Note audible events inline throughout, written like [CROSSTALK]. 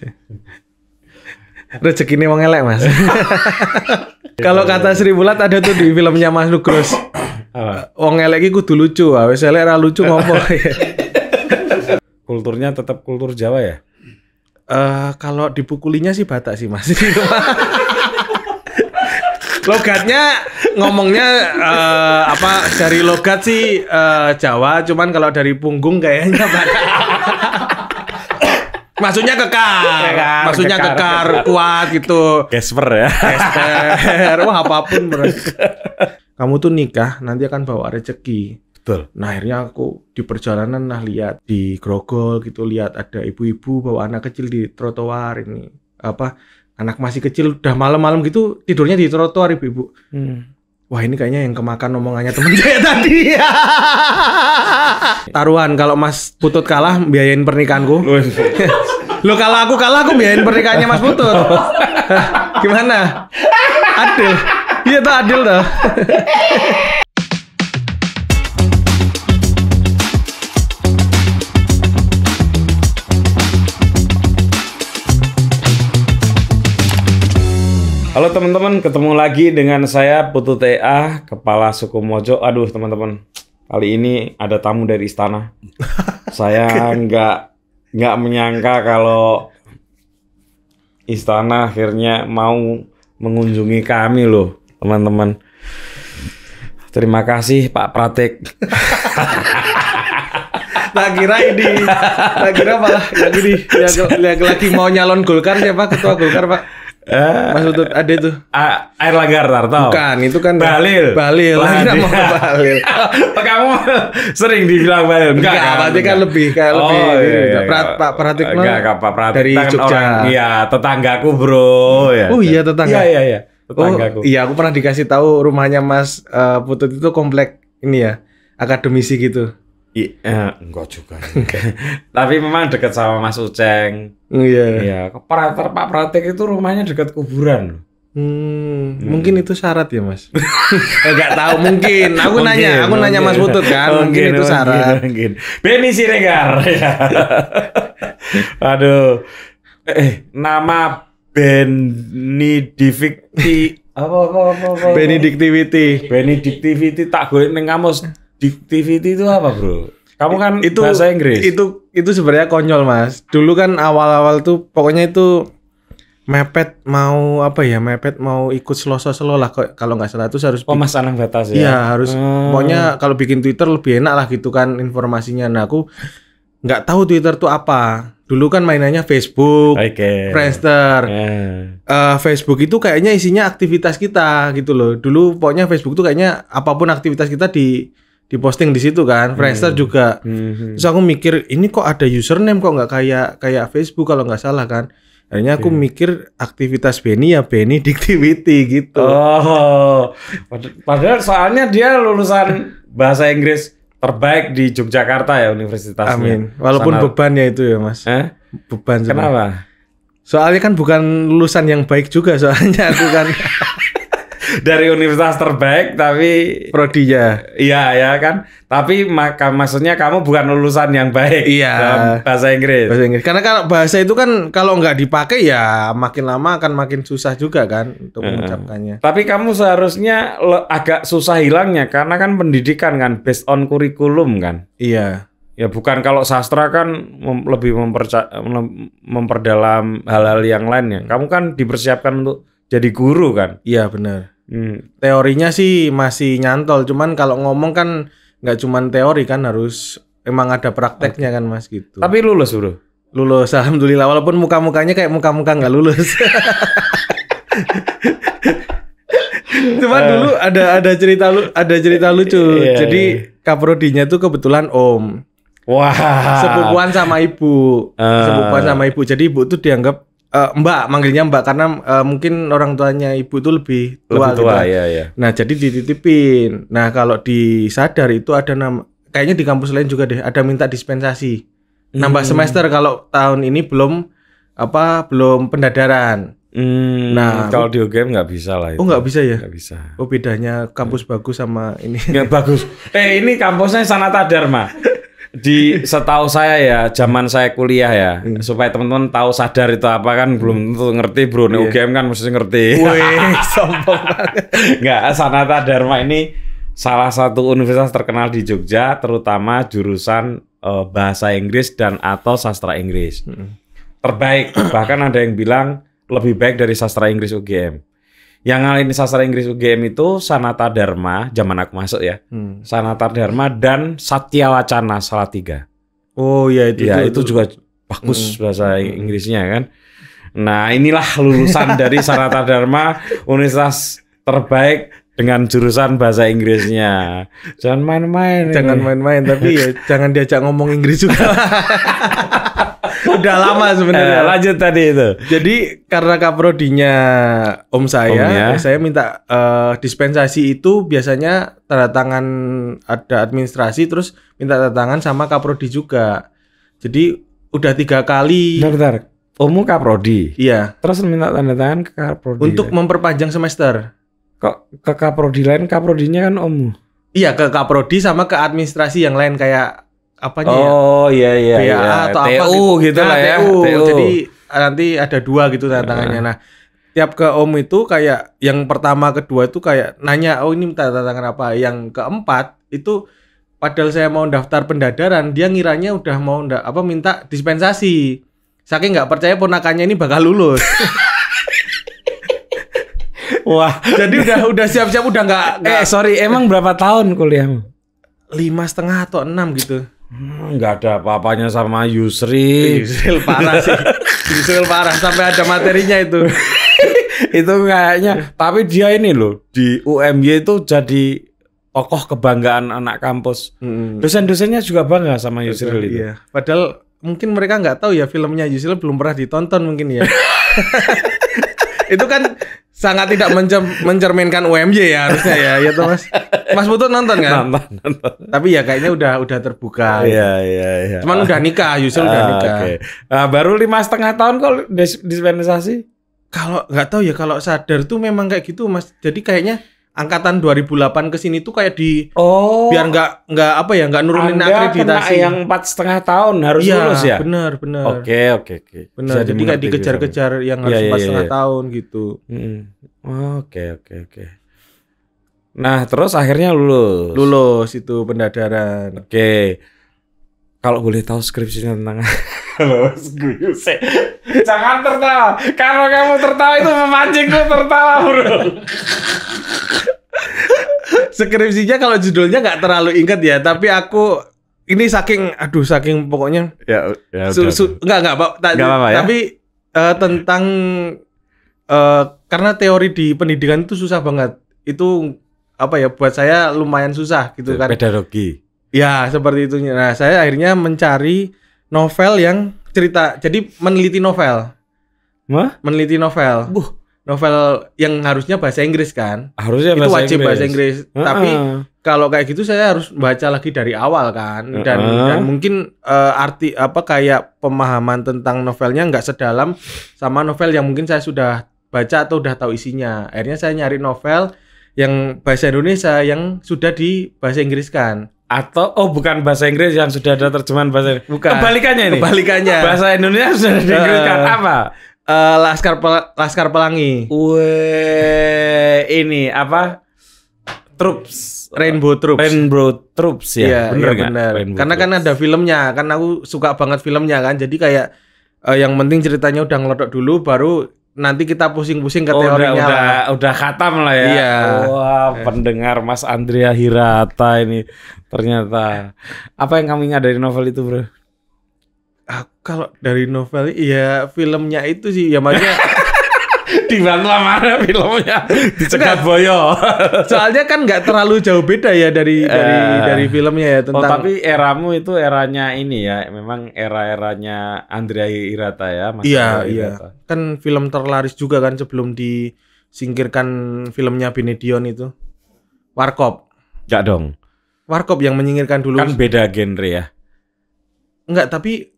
rezeki gitu. Rezekinya wong elek, Mas. [LAUGHS] Kalau kata Sri Bulat ada tuh di filmnya Mas Nugros. Wong elek iku kudu lucu, ah. wis elek ra lucu ngopo. [LAUGHS] Kulturnya tetap kultur Jawa ya? Uh, kalau dipukulinya sih Batak sih, Mas. [LAUGHS] logatnya ngomongnya uh, apa dari logat sih uh, Jawa, cuman kalau dari punggung kayaknya Batak. Iya kan? Maksudnya kekar. kekar Maksudnya kekar, kekar, kekar kuat gitu. Casper ya. Casper. Wah, apapun bro. [LAUGHS] Kamu tuh nikah nanti akan bawa rezeki. Betul. Nah akhirnya aku di perjalanan nah lihat di grogol gitu lihat ada ibu-ibu bawa anak kecil di trotoar ini apa anak masih kecil udah malam-malam gitu tidurnya di trotoar ibu-ibu. Hmm. Wah ini kayaknya yang kemakan omongannya temen saya [LAUGHS] tadi. Taruhan kalau Mas Putut kalah biayain pernikahanku. Lo kalau aku kalah aku biayain pernikahannya Mas Putut. [LAUGHS] Gimana? Adil. Iya tuh adil tuh. Halo teman-teman, ketemu lagi dengan saya Putu TA, Kepala Suku Mojo. Aduh teman-teman, kali ini ada tamu dari istana. [LAUGHS] saya nggak nggak menyangka kalau istana akhirnya mau mengunjungi kami loh teman-teman. Terima kasih Pak Pratik. [LAUGHS] tak kira ini, tak kira malah yang ini, lagi mau nyalon Golkar ya Pak, ketua Golkar Pak? Uh, Mas Utut ada itu. Uh, air lagar Tarto. Bukan, itu kan Balil. Balil. Lagi nama Balil. [LAUGHS] Oh, kamu sering dibilang Balil. Enggak, enggak kan? Tapi kan lebih kayak oh, lebih. Iya, iya, iya. Pak Pratikno. Enggak, Pak Pratikno dari kan Jogja. Orang, iya, tetanggaku, Bro. Hmm. Ya. Oh iya, tetangga. Iya, iya, iya. Oh, tetanggaku. Oh, iya, aku pernah dikasih tahu rumahnya Mas uh, Putut itu komplek ini ya, akademisi gitu. Iya, enggak juga. Tapi memang dekat sama Mas Uceng. Oh, iya. Iya, operator Pak Pratik itu rumahnya dekat kuburan. Hmm, hmm, mungkin itu syarat ya mas? [LAUGHS] Enggak eh, tahu mungkin. Aku mungkin, nanya, aku mungkin. nanya Mas Butut kan. Mungkin, mungkin itu syarat. Mungkin. Benny Siregar. [LAUGHS] Ya. Aduh. Eh, nama Benedictivity apa apa apa, apa. Benedictivity Benedictivity tak gue ning kamus TV itu apa, Bro? Kamu kan itu, bahasa Inggris. Itu itu sebenarnya konyol, Mas. Dulu kan awal-awal tuh pokoknya itu mepet mau apa ya mepet mau ikut seloso selo lah kok. kalau nggak salah itu harus mas anang batas ya iya harus hmm. pokoknya kalau bikin twitter lebih enak lah gitu kan informasinya nah aku nggak tahu twitter tuh apa dulu kan mainannya Facebook, okay. Friendster, yeah. Ya. uh, Facebook itu kayaknya isinya aktivitas kita gitu loh. Dulu pokoknya Facebook tuh kayaknya apapun aktivitas kita di diposting di situ kan. Friendster hmm. juga. Hmm. Terus aku mikir ini kok ada username kok nggak kayak kayak Facebook kalau nggak salah kan. Akhirnya aku hmm. mikir aktivitas Benny ya Benny Dictivity gitu. Oh. Padahal soalnya dia lulusan bahasa Inggris terbaik di Yogyakarta ya universitasnya. Amin. Walaupun Sana... bebannya itu ya, Mas. Eh? Beban. Kenapa? Soalnya kan bukan lulusan yang baik juga soalnya aku [LAUGHS] kan dari universitas terbaik tapi prodinya. Iya ya kan. Tapi maka maksudnya kamu bukan lulusan yang baik iya. dalam bahasa Inggris. Bahasa Inggris. Karena kalau bahasa itu kan kalau nggak dipakai ya makin lama akan makin susah juga kan untuk mengucapkannya. Tapi kamu seharusnya agak susah hilangnya karena kan pendidikan kan based on kurikulum kan. Iya ya bukan kalau sastra kan mem lebih memperca memperdalam hal-hal yang lainnya. Kamu kan dipersiapkan untuk jadi guru kan? Iya benar. Hmm, teorinya sih masih nyantol, cuman kalau ngomong kan nggak cuman teori kan harus emang ada prakteknya kan mas gitu. Tapi lulus bro? Lulus, [LAUGHS] alhamdulillah. Walaupun muka-mukanya kayak muka-muka nggak lulus. [LAUGHS] cuman uh, dulu eh. ada ada cerita lu ada cerita lucu. Iya, iya. Jadi iya. kaprodinya tuh kebetulan om. Wah. Wow. Sepupuan sama ibu. Uh. Sepupuan sama ibu. Jadi ibu tuh dianggap uh, Mbak manggilnya Mbak karena uh, mungkin orang tuanya ibu itu lebih tua, lebih gitu tua gitu. ya, ya. Nah, jadi dititipin. Nah, kalau disadar itu ada nama kayaknya di kampus lain juga deh ada minta dispensasi. Hmm. Nambah semester kalau tahun ini belum apa belum pendadaran. Hmm, nah, kalau di UGM nggak bisa lah oh, itu. Oh nggak bisa ya? Nggak bisa. Oh bedanya kampus bagus sama ini. Nggak bagus. [LAUGHS] Eh ini kampusnya Sanata Dharma di setahu saya ya, zaman saya kuliah ya, hmm. supaya teman-teman tahu sadar itu apa kan belum hmm. tentu ngerti bro. yeah. UGM kan mesti ngerti. Wih, sombong Enggak, Sanata Dharma ini salah satu universitas terkenal di Jogja, terutama jurusan uh, bahasa Inggris dan atau sastra Inggris. Hmm. Terbaik, bahkan ada yang bilang lebih baik dari sastra Inggris UGM yang ini sastra Inggris UGM itu Sanata Dharma zaman aku masuk ya hmm. Sanata Dharma dan Satya Wacana salah tiga oh iya, ya itu ya itu, itu juga bagus hmm. bahasa hmm. Inggrisnya kan nah inilah lulusan [LAUGHS] dari Sanata Dharma universitas terbaik dengan jurusan bahasa Inggrisnya jangan main-main jangan main-main tapi ya [LAUGHS] jangan diajak ngomong Inggris juga [LAUGHS] udah lama sebenarnya. Eh, lanjut tadi itu. Jadi karena kaprodinya om saya, om ya. saya minta uh, dispensasi itu biasanya tanda tangan ada administrasi terus minta tanda tangan sama kaprodi juga. Jadi udah tiga kali. Bentar, bentar. Omu kaprodi. Iya. Terus minta tanda tangan ke kaprodi. Untuk ya. memperpanjang semester. Kok ke kaprodi lain kaprodinya kan omu? Iya ke kaprodi sama ke administrasi yang lain kayak apanya ya? oh, ya? iya iya. PA iya. atau TU apa gitu, gitu nah, lah ya. TU. TU. Jadi nanti ada dua gitu tantangannya. Nah, tiap ke om itu kayak yang pertama kedua itu kayak nanya oh ini minta tantangan apa yang keempat itu padahal saya mau daftar pendadaran dia ngiranya udah mau nda, apa minta dispensasi saking nggak percaya ponakannya ini bakal lulus [LAUGHS] wah jadi udah udah siap-siap udah nggak eh sorry emang berapa tahun kuliahmu lima setengah atau enam gitu Hmm, nggak ada apa-apanya sama Yusri. Yusril parah sih. [LAUGHS] Yusril parah sampai ada materinya itu. [LAUGHS] itu kayaknya. Tapi dia ini loh di UMY itu jadi tokoh kebanggaan anak kampus. Hmm. Dosen-dosennya juga bangga sama Yusri. itu. Iya. Padahal mungkin mereka nggak tahu ya filmnya Yusril belum pernah ditonton mungkin ya. [LAUGHS] itu kan sangat tidak mencer mencerminkan UMY ya harusnya ya ya tuh mas mas butuh nonton kan nonton, nonton. tapi ya kayaknya udah udah terbuka ya iya iya cuman ah. udah nikah Yusuf ah, udah nikah okay. nah, baru lima setengah tahun kok dispensasi kalau nggak tahu ya kalau sadar tuh memang kayak gitu mas jadi kayaknya angkatan 2008 ke sini tuh kayak di oh biar nggak nggak apa ya nggak nurunin Anda akreditasi kena yang empat setengah tahun harus ya, lulus ya benar benar oke okay, oke okay, oke okay. benar jadi nggak dikejar-kejar yang harus iya, empat ya, setengah ya, tahun gitu oke oke oke nah terus akhirnya lulus lulus itu pendadaran oke kalau boleh tahu skripsinya tentang kalau guyu Jangan tertawa. Kalau kamu tertawa itu memancingku tertawa, Bro. Skripsinya kalau judulnya nggak terlalu inget ya, tapi aku ini saking aduh saking pokoknya ya, ya su, su, enggak enggak Pak ta, ya? tapi uh, tentang uh, karena teori di pendidikan itu susah banget itu apa ya buat saya lumayan susah gitu ya, kan pedagogi ya seperti itu nah saya akhirnya mencari novel yang cerita. Jadi meneliti novel. Mah? Meneliti novel. Buh. Novel yang harusnya bahasa Inggris kan? Harusnya bahasa Itu wajib Inggris. bahasa Inggris. Uh-uh. Tapi kalau kayak gitu saya harus baca lagi dari awal kan dan uh-uh. dan mungkin uh, arti apa kayak pemahaman tentang novelnya nggak sedalam sama novel yang mungkin saya sudah baca atau udah tahu isinya. Akhirnya saya nyari novel yang bahasa Indonesia yang sudah di bahasa Inggris kan atau oh bukan bahasa Inggris yang sudah ada terjemahan bahasa Inggris. Bukan. Kebalikannya ini. Kebalikannya. Bahasa Indonesia sudah ada uh, apa? Uh, Laskar Pel Laskar Pelangi. Weh, ini apa? Troops Rainbow Troops. Rainbow Troops ya. Iya, iya bener, iya, benar. Karena kan Troops. kan ada filmnya, kan aku suka banget filmnya kan. Jadi kayak uh, yang penting ceritanya udah ngelodok dulu baru nanti kita pusing-pusing ke oh, teorinya. Udah, udah, udah khatam lah ya. Iya. Wah, iya. pendengar Mas Andrea Hirata ini ternyata. Apa yang kamu ingat dari novel itu, Bro? Aku ah, kalau dari novel, ya filmnya itu sih, ya maksudnya [LAUGHS] dibantu mana filmnya dicegat boyo soalnya kan nggak terlalu jauh beda ya dari uh, dari dari filmnya ya oh, tentang oh, tapi eramu itu eranya ini ya memang era-eranya Andrea Irata ya Mas iya iya kan film terlaris juga kan sebelum disingkirkan filmnya Benedion itu Warkop Enggak dong Warkop yang menyingkirkan dulu kan beda genre ya Enggak tapi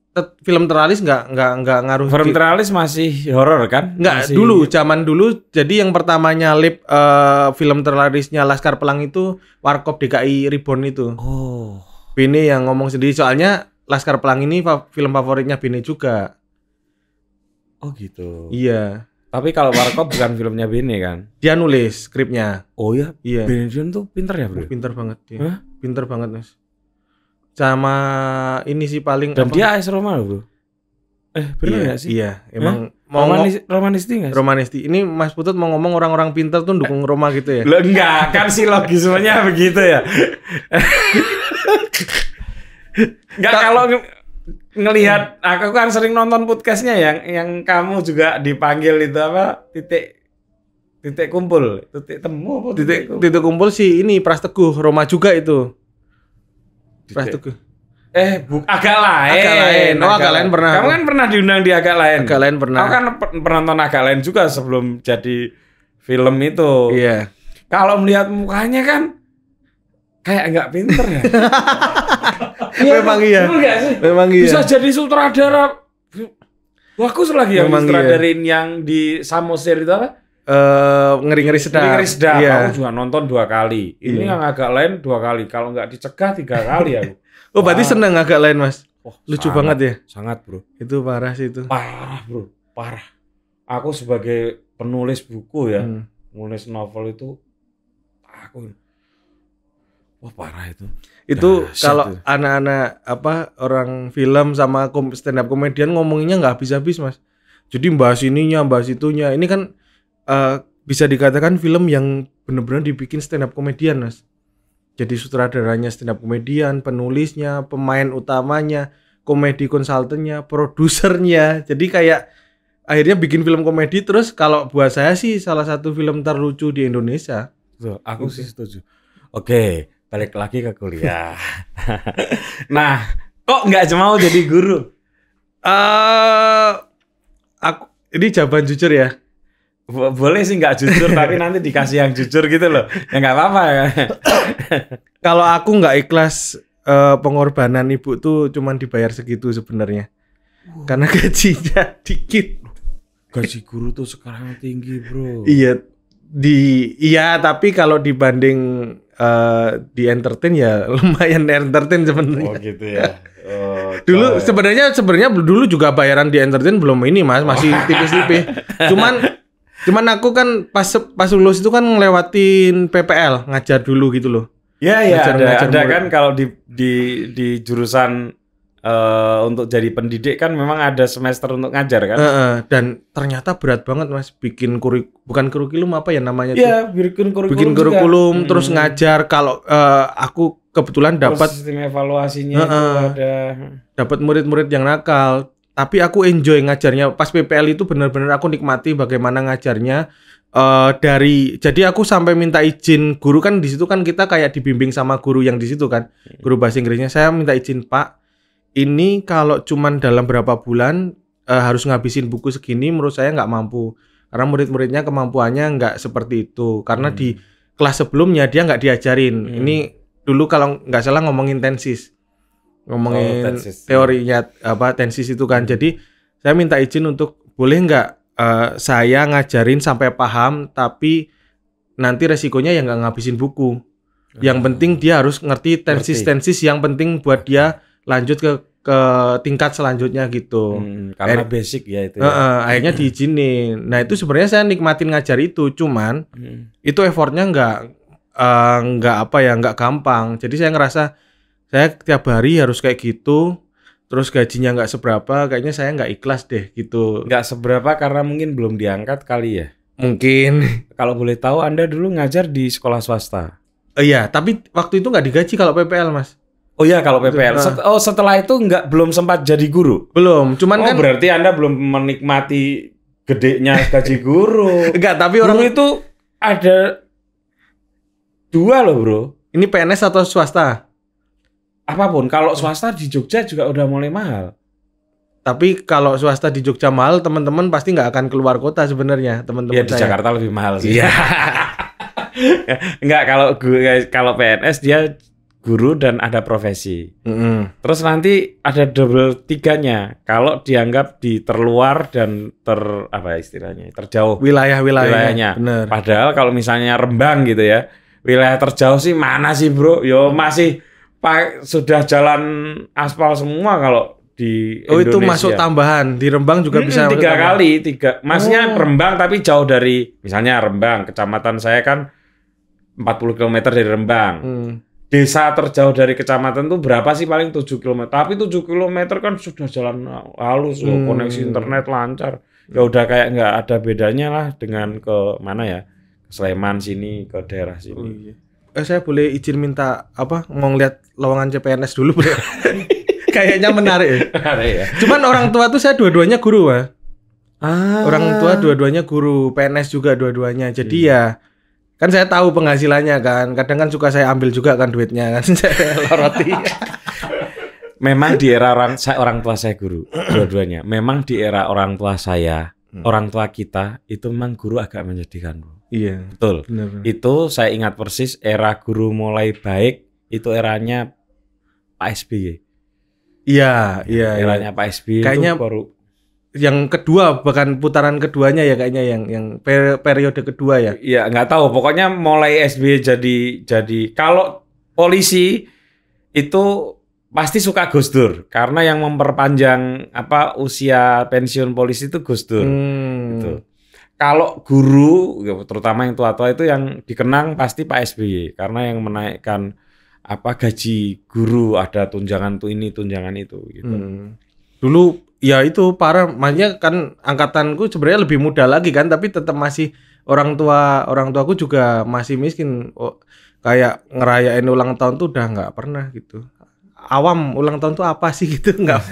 film teralis nggak nggak nggak ngaruh film teralis masih horor kan nggak masih... dulu gitu. zaman dulu jadi yang pertamanya lip uh, film teralisnya Laskar Pelangi itu Warkop DKI Reborn itu oh Bini yang ngomong sendiri soalnya Laskar Pelangi ini fa film favoritnya Bini juga oh gitu iya tapi kalau Warkop bukan filmnya Bini kan dia nulis skripnya oh ya iya Bini itu tuh pinter ya bro pinter banget ya. Huh? pinter banget mas sama ini sih paling dan apa? dia AS Roma loh bro eh benar iya, gak sih iya emang Hah? mau Romanis, romanisti gak sih? romanisti ini Mas Putut mau ngomong orang-orang pintar tuh dukung Roma gitu ya Loh, enggak kan si logismenya [LAUGHS] begitu ya enggak kalau ngelihat aku kan sering nonton podcastnya yang yang kamu juga dipanggil itu apa titik titik kumpul titik temu titik titik kumpul, titik si ini Prasteguh Roma juga itu tuh? Eh, buk agak lain. Agak lain. Oh, agak, agak lain pernah. Kamu kan pernah diundang di agak lain. Agak lain pernah. Kamu kan penonton agak lain juga sebelum jadi film itu. Iya. Kalau melihat mukanya kan kayak nggak pinter ya. [LAUGHS] ya Memang iya. Sih? Memang iya. Bisa jadi sutradara. Bagus lagi yang sutradarin iya. yang di Samosir itu apa? ngeri eh, ngeri-ngeri sedang, Ngeri-ngeri sedang. Iya. Aku juga nonton dua kali. Ini iya. yang agak lain dua kali. Kalau nggak dicegah tiga kali aku. [LAUGHS] oh, Wah. berarti seneng agak lain, Mas. Oh lucu sangat, banget ya. Sangat, Bro. Itu parah sih itu. Parah, Bro. Parah. Aku sebagai penulis buku ya, hmm. nulis novel itu aku Wah, parah itu. Itu nah, kalau anak-anak apa orang film sama stand up komedian ngomonginnya nggak habis-habis, Mas. Jadi bahas ininya, bahas itunya. Ini kan uh, bisa dikatakan film yang benar-benar dibikin stand up komedian mas jadi sutradaranya stand up komedian penulisnya pemain utamanya komedi konsultannya produsernya [LAUGHS] jadi kayak akhirnya bikin film komedi terus kalau buat saya sih salah satu film terlucu di Indonesia aku sih setuju oke balik lagi ke kuliah [LAUGHS] nah kok nggak mau jadi guru uh, aku ini jawaban jujur ya boleh sih nggak jujur [LAUGHS] tapi nanti dikasih yang jujur gitu loh ya nggak apa-apa ya [COUGHS] kalau aku nggak ikhlas uh, pengorbanan ibu tuh cuman dibayar segitu sebenarnya karena gajinya [LAUGHS] dikit gaji guru tuh sekarang tinggi bro iya di iya tapi kalau dibanding uh, di entertain ya [LAUGHS] lumayan entertain sebenarnya oh gitu ya Oh, dulu ya. sebenarnya sebenarnya dulu juga bayaran di entertain belum ini mas masih oh. tipis-tipis cuman Cuman aku kan pas pas lulus itu kan ngelewatin PPL ngajar dulu gitu loh. Iya iya ada ngajar ada kan kalau di di di jurusan uh, untuk jadi pendidik kan memang ada semester untuk ngajar kan. Uh, uh, dan ternyata berat banget Mas bikin kurik bukan kurikulum apa ya namanya Iya, bikin kurikulum. Bikin kurikulum juga. terus hmm. ngajar kalau uh, aku kebetulan dapat sistem evaluasinya uh, uh, ada dapat murid-murid yang nakal tapi aku enjoy ngajarnya pas PPL itu benar-benar aku nikmati bagaimana ngajarnya uh, dari jadi aku sampai minta izin guru kan di situ kan kita kayak dibimbing sama guru yang di situ kan hmm. guru bahasa Inggrisnya saya minta izin Pak ini kalau cuman dalam berapa bulan uh, harus ngabisin buku segini menurut saya nggak mampu karena murid-muridnya kemampuannya nggak seperti itu karena hmm. di kelas sebelumnya dia nggak diajarin hmm. ini dulu kalau nggak salah ngomong intensis ngomongin oh, tensis. teorinya apa tensis itu kan. Jadi saya minta izin untuk boleh nggak uh, saya ngajarin sampai paham tapi nanti resikonya yang nggak ngabisin buku. Yang hmm. penting dia harus ngerti tensis-tensis yang penting buat dia lanjut ke ke tingkat selanjutnya gitu. Hmm, karena Air, basic ya itu. Ya. Uh, akhirnya diizinin. Nah itu sebenarnya saya nikmatin ngajar itu, cuman hmm. itu effortnya nggak eh, nggak uh, apa ya nggak gampang. Jadi saya ngerasa saya tiap hari harus kayak gitu terus gajinya nggak seberapa kayaknya saya nggak ikhlas deh gitu nggak seberapa karena mungkin belum diangkat kali ya mungkin [LAUGHS] kalau boleh tahu anda dulu ngajar di sekolah swasta oh iya tapi waktu itu nggak digaji kalau PPL mas Oh iya kalau PPL. Set, oh setelah itu nggak belum sempat jadi guru. Belum. Cuman oh, kan berarti Anda belum menikmati gedenya gaji guru. Enggak, [LAUGHS] tapi orang guru itu ada dua loh, Bro. Ini PNS atau swasta? apapun kalau swasta di Jogja juga udah mulai mahal tapi kalau swasta di Jogja mahal teman-teman pasti nggak akan keluar kota sebenarnya teman-teman ya, di Jakarta lebih mahal sih iya [LAUGHS] nggak kalau gue kalau PNS dia guru dan ada profesi mm -hmm. terus nanti ada double tiganya kalau dianggap di terluar dan ter apa istilahnya terjauh wilayah wilayahnya bener. padahal kalau misalnya Rembang gitu ya wilayah terjauh sih mana sih bro yo masih pak sudah jalan aspal semua kalau di oh, Indonesia. Oh itu masuk tambahan di Rembang juga hmm, bisa tiga kali tiga. Masnya oh. Rembang tapi jauh dari misalnya Rembang kecamatan saya kan 40 km dari Rembang. Hmm. Desa terjauh dari kecamatan tuh berapa sih paling 7 km. Tapi 7 km kan sudah jalan halus hmm. koneksi internet lancar. Ya udah kayak nggak ada bedanya lah dengan ke mana ya? Sleman sini ke daerah sini. Oh, iya eh saya boleh izin minta apa mau ngeliat lowongan CPNS dulu boleh [LAUGHS] kayaknya ya. menarik ya. cuman orang tua tuh saya dua-duanya guru wa ah. orang tua dua-duanya guru PNS juga dua-duanya jadi hmm. ya kan saya tahu penghasilannya kan kadang kan suka saya ambil juga kan duitnya kan [LAUGHS] saya loroti memang di era orang saya orang tua saya guru dua-duanya memang di era orang tua saya hmm. orang tua kita itu memang guru agak menyedihkan bu Iya. Betul. Benar, Itu saya ingat persis era guru mulai baik itu eranya Pak SBY. Iya, iya. Ya, iya. Eranya iya. Pak SBY Kayaknya itu baru yang kedua bahkan putaran keduanya ya kayaknya yang yang periode kedua ya. Iya, nggak tahu. Pokoknya mulai SBY jadi jadi kalau polisi itu pasti suka Gus Dur karena yang memperpanjang apa usia pensiun polisi itu Gus Dur. Hmm. Gitu kalau guru ya, terutama yang tua-tua itu yang dikenang pasti Pak SBY karena yang menaikkan apa gaji guru ada tunjangan tuh ini tunjangan itu gitu. Hmm. Dulu ya itu para makanya kan angkatanku sebenarnya lebih muda lagi kan tapi tetap masih orang tua orang tuaku juga masih miskin oh, kayak ngerayain ulang tahun tuh udah nggak pernah gitu. Awam ulang tahun tuh apa sih gitu nggak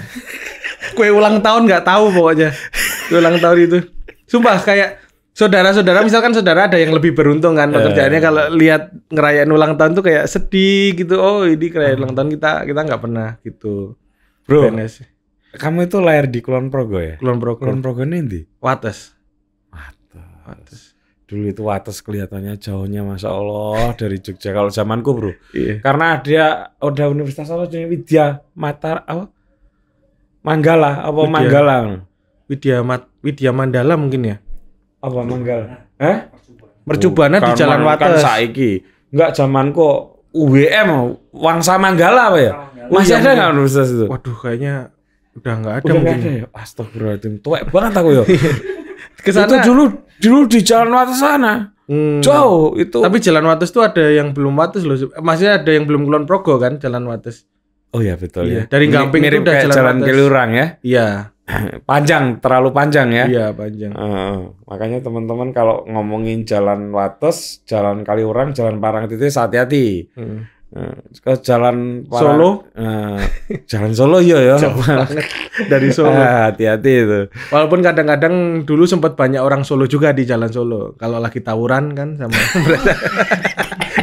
[LAUGHS] kue ulang tahun nggak tahu pokoknya kue ulang tahun itu Sumpah kayak saudara-saudara misalkan saudara ada yang lebih beruntung kan ya, pekerjaannya yeah. Ya. kalau lihat ngerayain ulang tahun tuh kayak sedih gitu. Oh, ini kerayain ulang tahun kita kita nggak pernah gitu. Bro. PNS. Kamu itu lahir di Kulon Progo ya? Kulon Progo. Kulon Progo ini di Wates. Wates. Wates. Dulu itu Wates kelihatannya jauhnya Masya Allah dari Jogja kalau zamanku bro. Iya. Karena dia udah Universitas Allah jadi Widya Matar apa? Manggala apa Manggala. Widya Mat Widya Mandala mungkin ya. Apa Manggal? Eh? Mercubana di kan Jalan kan Wates. Kan saiki. Enggak zaman kok UWM Wangsa Manggala apa ya? Masih iya, ada enggak universitas itu? Waduh, kayaknya udah enggak ada udah mungkin. Ada ya? Astagfirullahaladzim, tuwek banget aku ya. [LAUGHS] Iya. sana. itu dulu dulu di Jalan Wates sana. Hmm. Jauh itu. Tapi Jalan Wates tuh ada yang belum Wates loh. Masih ada yang belum Kulon Progo kan Jalan Wates. Oh iya betul iya. ya. Dari Gamping Mirip itu udah Jalan, jalan Kelurang ya. Iya. [LAUGHS] panjang, terlalu panjang ya. Iya, panjang. Uh, makanya teman-teman kalau ngomongin jalan Wates, jalan Kaliurang, jalan Parang itu hati-hati. Hmm. Uh, jalan Parang, Solo, uh, [LAUGHS] jalan Solo iya ya. Dari [LAUGHS] Solo. Ah, hati-hati uh, itu. Walaupun kadang-kadang dulu sempat banyak orang Solo juga di jalan Solo. Kalau lagi tawuran kan sama.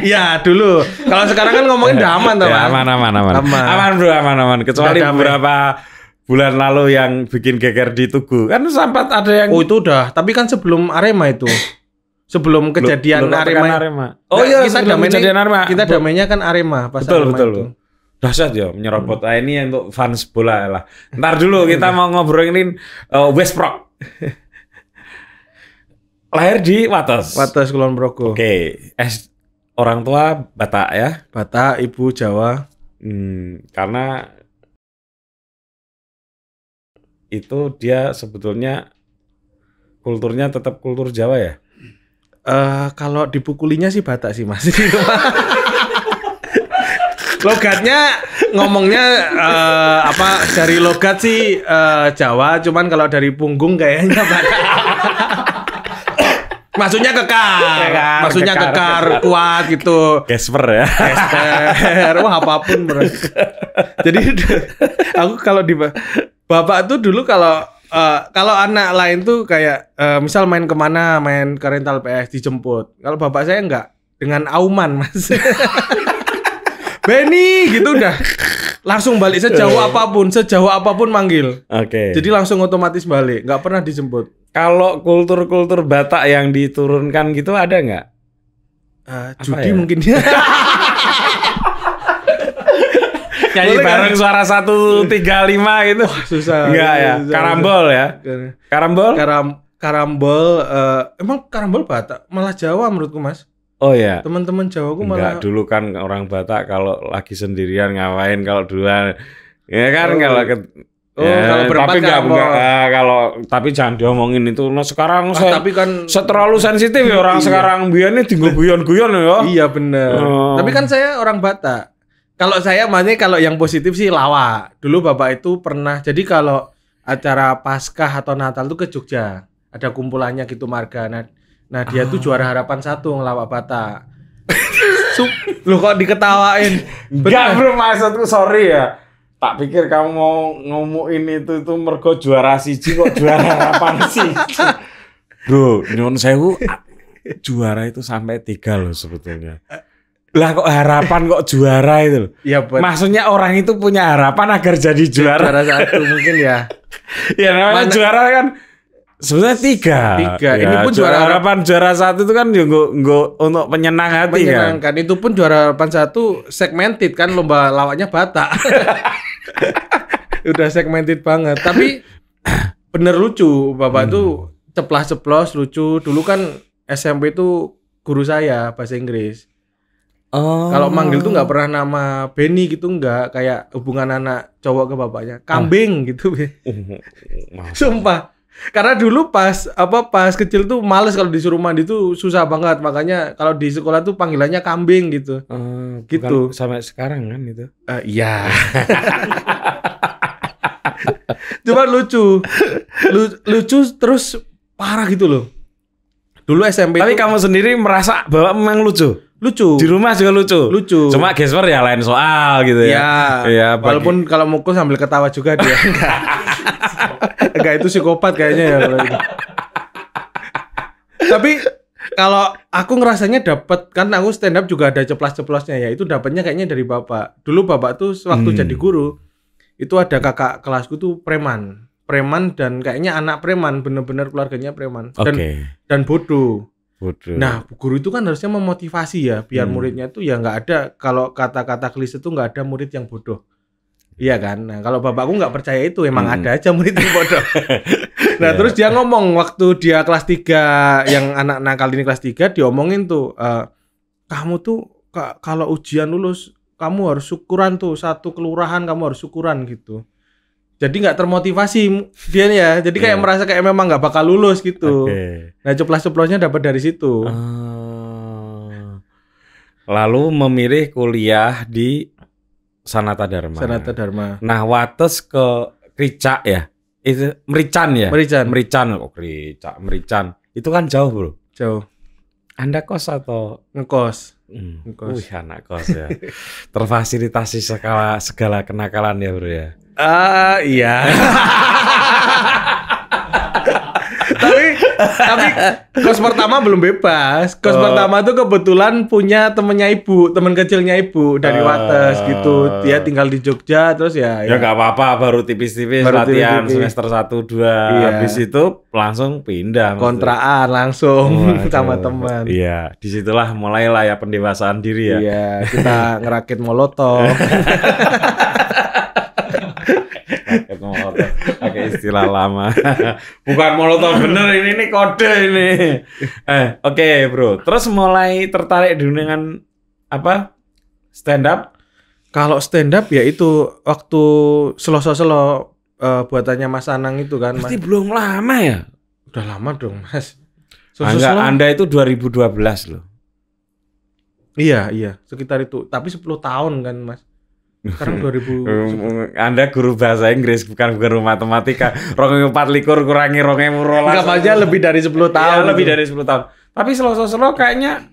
Iya dulu. Kalau sekarang kan ngomongin udah iya. aman, teman. Ya, aman, aman, aman, aman. Aman bro, aman, aman. Kecuali beberapa bulan lalu yang bikin geger di tugu kan sempat ada yang oh itu udah tapi kan sebelum Arema itu sebelum kejadian Lu, Arema. Kan Arema oh iya kita damainya kejadian Arema kita damainya kan Arema pas betul Arema betul itu. Dasar ya menyerobot hmm. ini untuk fans bola lah ntar dulu [LAUGHS] kita mau ngobrolin uh, West Brom. [LAUGHS] lahir di Wates Wates Kulon Progo oke okay. orang tua Batak ya Batak ibu Jawa hmm, karena itu dia sebetulnya kulturnya tetap kultur Jawa ya? Uh, kalau dipukulinya sih Batak sih Mas. [LAUGHS] logatnya ngomongnya uh, apa dari logat sih uh, Jawa, cuman kalau dari punggung kayaknya Batak. [LAUGHS] Maksudnya kekar. kekar iya Maksudnya kekar, kekar, kekar, kuat gitu. Casper ya. Casper. Wah, apapun bro. Jadi [LAUGHS] aku kalau di Bapak tuh dulu kalau uh, kalau anak lain tuh kayak uh, misal main kemana main ke rental PS dijemput. Kalau bapak saya enggak dengan auman mas. [LAUGHS] Benny gitu udah langsung balik sejauh eh. apapun sejauh apapun manggil. Oke. Okay. Jadi langsung otomatis balik, nggak pernah dijemput. Kalau kultur-kultur Batak yang diturunkan gitu ada nggak? Uh, judi ya? mungkin. [LAUGHS] Nyanyi Boleh bareng kan? suara satu tiga lima gitu. Susah. Enggak ya. Susah, karambol ya. Karambol? Karam karambol. Uh, emang karambol Batak malah Jawa menurutku mas. Oh ya. Teman-teman Jawa gue malah. Enggak dulu kan orang Batak kalau lagi sendirian ngawain kalau duluan Ya kan oh. kalau Oh, ya, kalau berempat tapi enggak, enggak, kan, oh. eh, kalau tapi jangan diomongin itu. Nah, sekarang ah, tapi kan terlalu sensitif ya orang iya. sekarang nih tinggal guyon-guyon ya. Iya bener. Oh. Tapi kan saya orang Batak. Kalau saya makanya kalau yang positif sih lawa. Dulu bapak itu pernah jadi kalau acara Paskah atau Natal itu ke Jogja. Ada kumpulannya gitu marga. Nah, nah dia ah. tuh juara harapan satu ngelawak Batak. [LAUGHS] lu kok diketawain? Enggak bro maksudku sorry ya tak pikir kamu mau ngomuin itu itu mergo juara siji kok juara [LAUGHS] harapan sih? bro saya sewu juara itu sampai tiga loh sebetulnya lah kok harapan kok juara itu Ya, but... maksudnya orang itu punya harapan agar jadi juara. Juara satu mungkin ya. [LAUGHS] ya namanya Mana... juara kan Sebenarnya tiga. Tiga. Ya, ini pun juara, juara harapan juara satu itu kan juga ya nggak untuk penyenang hati kan? menyenangkan. kan. Itu pun juara harapan satu segmented kan lomba lawannya bata. [LAUGHS] Udah segmented banget. Tapi bener lucu bapak hmm. tuh ceplas ceplos lucu. Dulu kan SMP itu guru saya bahasa Inggris. Oh. Kalau manggil tuh nggak pernah nama Benny gitu nggak kayak hubungan anak cowok ke bapaknya kambing oh. gitu. [LAUGHS] Sumpah karena dulu pas apa pas kecil tuh males kalau disuruh mandi tuh susah banget makanya kalau di sekolah tuh panggilannya kambing gitu. Uh, gitu. Sampai sekarang kan itu. Uh, iya. [LAUGHS] Cuma lucu. Lu, lucu terus parah gitu loh. Dulu SMP Tapi itu, kamu sendiri merasa bahwa memang lucu? Lucu. Di rumah juga lucu. Lucu. Cuma gesper ya lain soal gitu ya. Iya. Ya, walaupun kalau mukul sambil ketawa juga dia. [LAUGHS] Enggak itu psikopat kayaknya ya. Tapi kalau aku ngerasanya dapat kan aku stand up juga ada ceplas-ceplosnya ya. Itu dapatnya kayaknya dari bapak. Dulu bapak tuh sewaktu hmm. jadi guru itu ada kakak kelasku tuh preman. Preman dan kayaknya anak preman, bener-bener keluarganya preman dan dan bodoh. Bodoh. Nah, guru itu kan harusnya memotivasi ya biar hmm. muridnya tuh ya nggak ada kalau kata-kata klise itu nggak ada murid yang bodoh. Iya kan. Nah, kalau bapakku nggak percaya itu emang hmm. ada aja murid yang bodoh. [LAUGHS] nah, yeah. terus dia ngomong waktu dia kelas 3 yang anak nakal ini kelas 3 omongin tuh uh, kamu tuh kak, kalau ujian lulus kamu harus syukuran tuh satu kelurahan kamu harus syukuran gitu. Jadi nggak termotivasi dia ya. Jadi kayak yeah. merasa kayak memang nggak bakal lulus gitu. Okay. Nah, ceplos-ceplosnya dapat dari situ. Uh, lalu memilih kuliah di Sanata Dharma. Sanata Dharma. Nah, wates ke Ricak ya. Itu Merican ya? Merican. Merican oh, Ricak, Merican. Itu kan jauh, Bro. Jauh. Anda kos atau ngekos? Hmm. Ngekos. Wih, anak kos ya. [LAUGHS] Terfasilitasi segala segala kenakalan ya, Bro ya. Ah, uh, iya. [LAUGHS] Tapi kos pertama belum bebas. Kos oh. pertama tuh kebetulan punya temennya ibu, temen kecilnya ibu dari uh. Wates gitu. Dia tinggal di Jogja terus ya. Ya, ya. nggak ya. apa-apa, baru tipis-tipis latihan tipis -tipis. semester satu dua. Iya. Habis itu langsung pindah. Kontraan maksudnya. langsung oh, [LAUGHS] sama teman. Iya, disitulah mulailah ya pendewasaan diri ya. Iya, kita ngerakit molotov. [LAUGHS] istilah lama. [LAUGHS] Bukan molotov bener ini ini kode ini. Eh, oke, okay, Bro. Terus mulai tertarik dengan apa? Stand up? Kalau stand up ya itu waktu selo-selo uh, buatannya Mas Anang itu kan. Pasti belum lama ya? Udah lama dong, Mas. Anda, Anda itu 2012 loh. Iya, iya, sekitar itu. Tapi 10 tahun kan, Mas. Sekarang 2000. [LAUGHS] Um, Anda guru bahasa Inggris bukan guru matematika. Rong likur kurangi rong 12. Enggak aja lebih dari sepuluh iya, tahun. lebih dari sepuluh tahun. Tapi slow selo kayaknya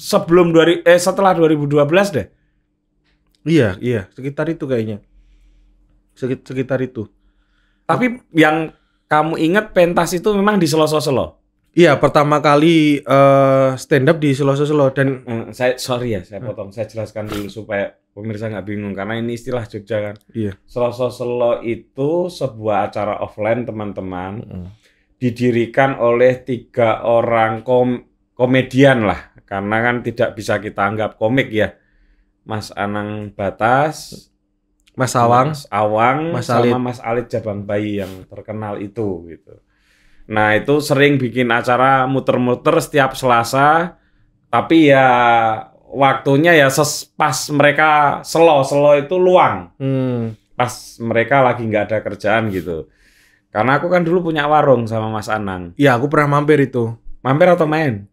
sebelum ribu eh setelah 2012 deh. Iya, iya, sekitar itu kayaknya. sekitar itu. Tapi yang kamu ingat pentas itu memang di Selo-Solo. Iya, pertama kali uh, stand up di Selo-Solo dan mm, saya sorry ya, saya potong, hmm. saya jelaskan dulu supaya pemirsa nggak bingung karena ini istilah Jogja kan. Iya. Selo Selo itu sebuah acara offline teman-teman. Mm. Didirikan oleh tiga orang kom komedian lah karena kan tidak bisa kita anggap komik ya. Mas Anang Batas, Mas Awang, Mas Awang Mas sama Alit. Mas Alit Jabang Bayi yang terkenal itu gitu. Nah, itu sering bikin acara muter-muter setiap Selasa tapi ya waktunya ya ses, pas mereka selo selo itu luang hmm. pas mereka lagi nggak ada kerjaan gitu karena aku kan dulu punya warung sama Mas Anang iya aku pernah mampir itu mampir atau main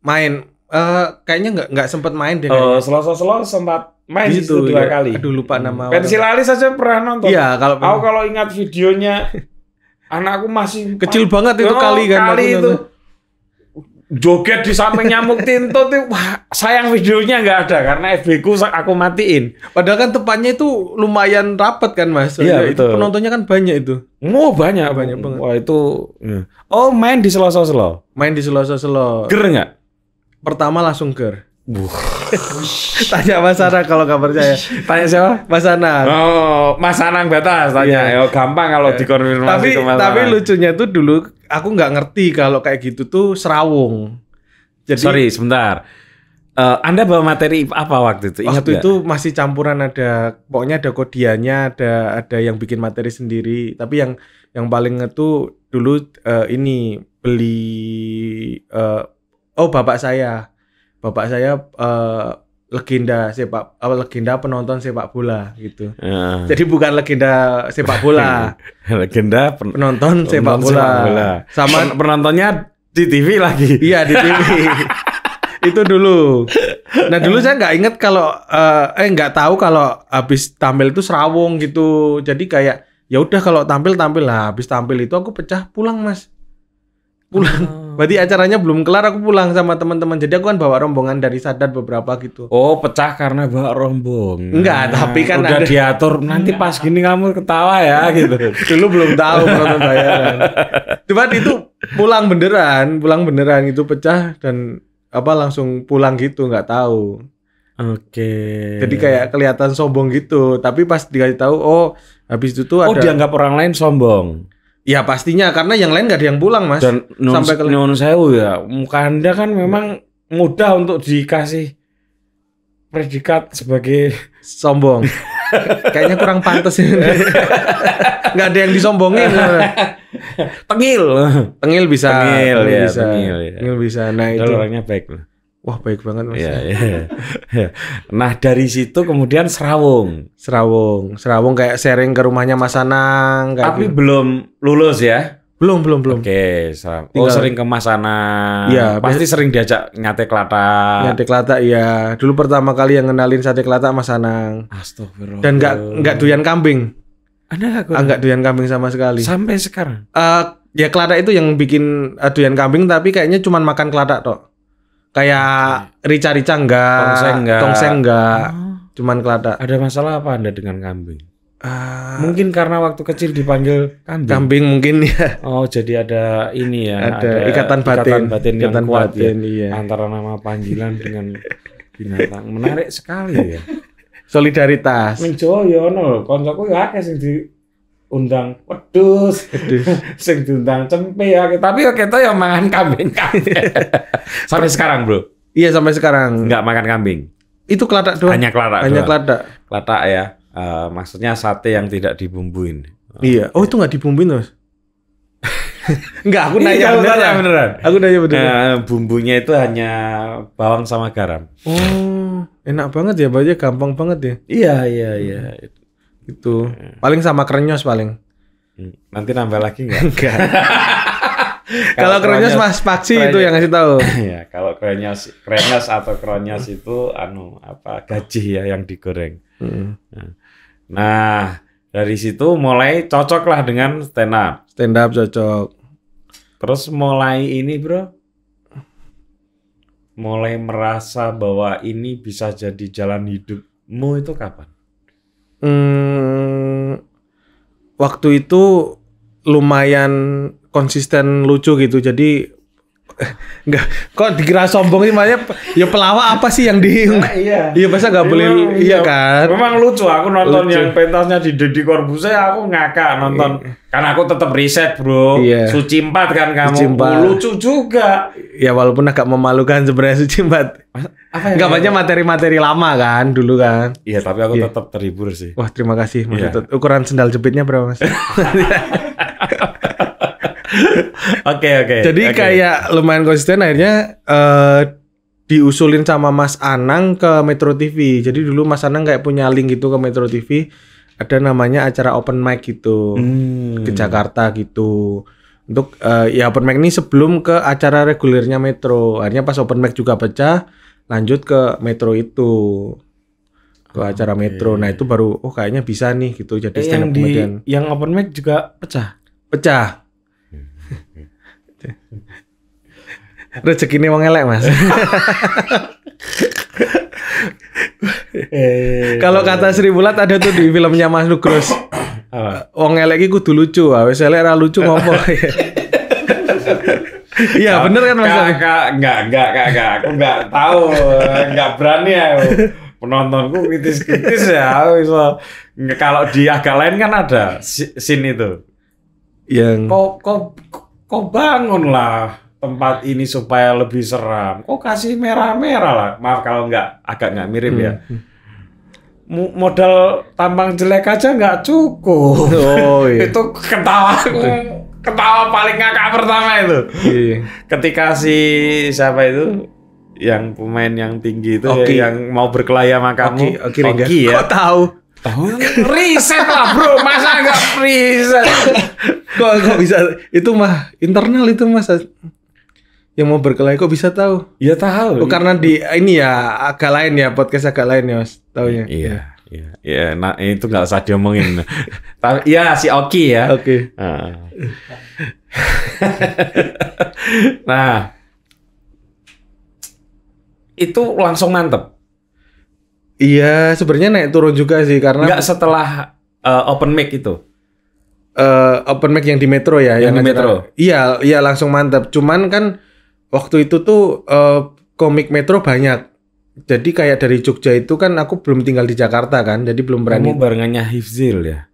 main uh, kayaknya nggak nggak sempat main deh uh, eh, selo selo sempat main gitu, itu dua ya. kali aduh lupa hmm. nama pensil alis aja pernah nonton iya kalau aku kalau ingat videonya [LAUGHS] anakku masih kecil banget itu oh, kali kan kali itu nonton joget di samping nyamuk tinto tuh wah, sayang videonya nggak ada karena FB ku aku matiin. Padahal kan tepatnya itu lumayan rapat kan mas. Iya, iya itu Penontonnya kan banyak itu. Oh banyak banyak banget. Wah itu. Ya. Oh main di selo Selo. Main di selo Selo. Ger nggak? Pertama langsung ger. Buh. [LAUGHS] tanya Mas Anang kalau nggak percaya. Tanya siapa? Mas Anang. Oh, Mas Anang Batas tanya. Yeah. Oh, Yo, gampang kalau iya. dikonfirmasi tapi, ke Mas Tapi lucunya tuh dulu aku nggak ngerti kalau kayak gitu tuh serawung. Jadi, Sorry, sebentar. Uh, anda bawa materi apa waktu itu? Ingat waktu gak? itu masih campuran ada, pokoknya ada kodiannya, ada ada yang bikin materi sendiri. Tapi yang yang paling itu dulu uh, ini beli, uh, oh bapak saya, bapak saya uh, legenda sepak apa legenda penonton sepak bola gitu. Uh. Jadi bukan legenda sepak bola. [LAUGHS] legenda pen penonton, penonton bola. Sepak bola. Sama pen penontonnya di TV lagi. Iya, di TV. [LAUGHS] itu dulu. Nah, dulu saya nggak inget kalau uh, eh nggak tahu kalau habis tampil itu serawung gitu. Jadi kayak ya udah kalau tampil tampil lah habis tampil itu aku pecah pulang, Mas. Pulang. Uh Berarti acaranya belum kelar aku pulang sama teman-teman. Jadi aku kan bawa rombongan dari Sadar beberapa gitu. Oh, pecah karena bawa rombongan. Enggak, tapi kan udah ada... diatur nanti pas gini kamu ketawa ya [LAUGHS] gitu. Dulu belum tahu penonton [LAUGHS] bayaran. Cuma itu pulang beneran, pulang beneran itu pecah dan apa langsung pulang gitu nggak tahu. Oke. Jadi kayak kelihatan sombong gitu, tapi pas dikasih tahu oh habis itu tuh oh, ada Oh, dianggap orang lain sombong. Ya pastinya karena yang lain nggak ada yang pulang mas. Dan non, sampai ke saya ya muka anda kan memang mudah untuk dikasih predikat sebagai sombong. [LAUGHS] Kayaknya kurang pantas ini. [LAUGHS] nggak ada yang disombongin. tengil, tengil bisa. Tengil, ya, tengil ya, bisa. Tengil, ya. tengil bisa. Nah itu orangnya baik loh. Wah baik banget mas. Ya, ya. [LAUGHS] nah dari situ kemudian Serawung. Serawung, Serawung kayak sharing ke rumahnya Mas Anang. Kayak Tapi gitu. belum lulus ya? Belum belum belum. Oke, okay, Oh sering ke Mas Anang. Iya. Pasti sering diajak nyate kelata. Nyate kelata iya. Dulu pertama kali yang kenalin sate kelata Mas Anang. Astagfirullah. Dan nggak nggak doyan kambing. Anda nggak? Ah, nggak doyan kambing sama sekali. Sampai sekarang. Uh, ya kelata itu yang bikin uh, kambing tapi kayaknya cuma makan kelata toh Kayak rica-rica enggak, tongseng enggak, tongseng enggak. Oh. Cuman kelada. Ada masalah apa Anda dengan kambing? Uh, mungkin karena waktu kecil dipanggil kambing. Kambing mungkin ya. Oh, jadi ada ini ya, ada, ada ikatan batin, ikatan batin yang kuat ya. Iya. Antara nama panggilan dengan binatang. Menarik sekali ya. Solidaritas. Ning ya ono, ya akeh di undang wedus, [LAUGHS] sing diundang cempe ya tapi ya kita yang makan kambing kambing [LAUGHS] sampai sekarang bro iya sampai sekarang nggak makan kambing itu kelatak doang hanya kelatak hanya kelatak kelatak ya uh, maksudnya sate yang tidak dibumbuin iya oh itu nggak dibumbuin mas Enggak, [LAUGHS] aku iya, nanya beneran. Nanya beneran. Aku nanya beneran. Nah, bumbunya itu hanya bawang sama garam. Oh, enak banget ya, banyak ya, gampang banget ya. Iya, iya, iya. Itu. Iya. Paling sama krenyos paling. Hmm. Nanti nambah lagi nggak? Enggak. [LAUGHS] kalau krenyos Mas Paksi itu yang ngasih tahu. [LAUGHS] ya, kalau krenyos krenyos atau krenyos itu anu apa gaji ya yang digoreng. Hmm. Nah, nah, dari situ mulai cocok lah dengan stand up. Stand up cocok. Terus mulai ini, Bro. Mulai merasa bahwa ini bisa jadi jalan hidupmu itu kapan? hmm, waktu itu lumayan konsisten lucu gitu. Jadi Enggak, kok dikira sombong sih makanya ya pelawak apa sih yang di nah, iya. iya masa nggak boleh iya, iya kan. Memang lucu aku nonton lucu. yang pentasnya di Deddy Corbuzier aku ngakak nonton iya. karena aku tetap riset, Bro. Iya. Suci empat kan kamu. Suci empat. Oh, lucu juga. Ya walaupun agak memalukan sebenarnya Suci empat. Ya? gak banyak materi-materi lama kan dulu kan. Iya, tapi aku iya. tetap terhibur sih. Wah, terima kasih Mas iya. Ukuran sendal jepitnya berapa, Mas? [LAUGHS] [LAUGHS] Oke oke. Jadi okay. kayak lumayan konsisten akhirnya uh, diusulin sama Mas Anang ke Metro TV. Jadi dulu Mas Anang kayak punya link gitu ke Metro TV. Ada namanya acara open mic gitu hmm. ke Jakarta gitu. Untuk uh, ya open mic ini sebelum ke acara regulernya Metro. Akhirnya pas open mic juga pecah, lanjut ke Metro itu ke acara Metro. Nah itu baru oh kayaknya bisa nih gitu jadi eh, stand up yang di, kemudian. Yang open mic juga pecah. Pecah ini wong elek, Mas. Eh. Kalau kata Sri Bulat ada tuh di filmnya Mas Nugros. Wong elek iki kudu lucu, ah. wis elek ra lucu ngopo. Iya bener kan Mas? Kak, kak, enggak, enggak, kak, Aku enggak tahu, enggak berani ya. Penontonku kritis-kritis ya. kalau di agak lain kan ada scene itu yang kok kok kok bangunlah tempat ini supaya lebih seram. Kok kasih merah-merah lah. Maaf kalau nggak agak nggak mirip hmm. ya. Hmm. Modal tambang jelek aja nggak cukup. Oh, iya. [LAUGHS] itu ketawa aku ketawa paling ngakak pertama itu. Iya. Ketika si siapa itu yang pemain yang tinggi itu okay. ya, yang mau berkelahi sama kamu. Oke, okay, okay, okay, ya. Kok tahu? tahun riset lah bro masa nggak riset kok kok bisa itu mah internal itu masa yang mau berkelahi kok bisa tahu? Ya tahu. Oh, karena di ini ya agak lain ya podcast agak lain ya mas, ya. Iya. Iya, iya nah itu nggak usah diomongin. [LAUGHS] Tapi ya si Oki ya. Oke. Okay. Nah. nah, itu langsung mantep. Iya, sebenarnya naik turun juga sih karena nggak setelah uh, open mic itu. Uh, open mic yang di metro ya, yang, yang di metro. Iya, iya langsung mantap. Cuman kan waktu itu tuh uh, komik metro banyak. Jadi kayak dari Jogja itu kan aku belum tinggal di Jakarta kan, jadi belum berani. Kamu barengannya Hifzil ya?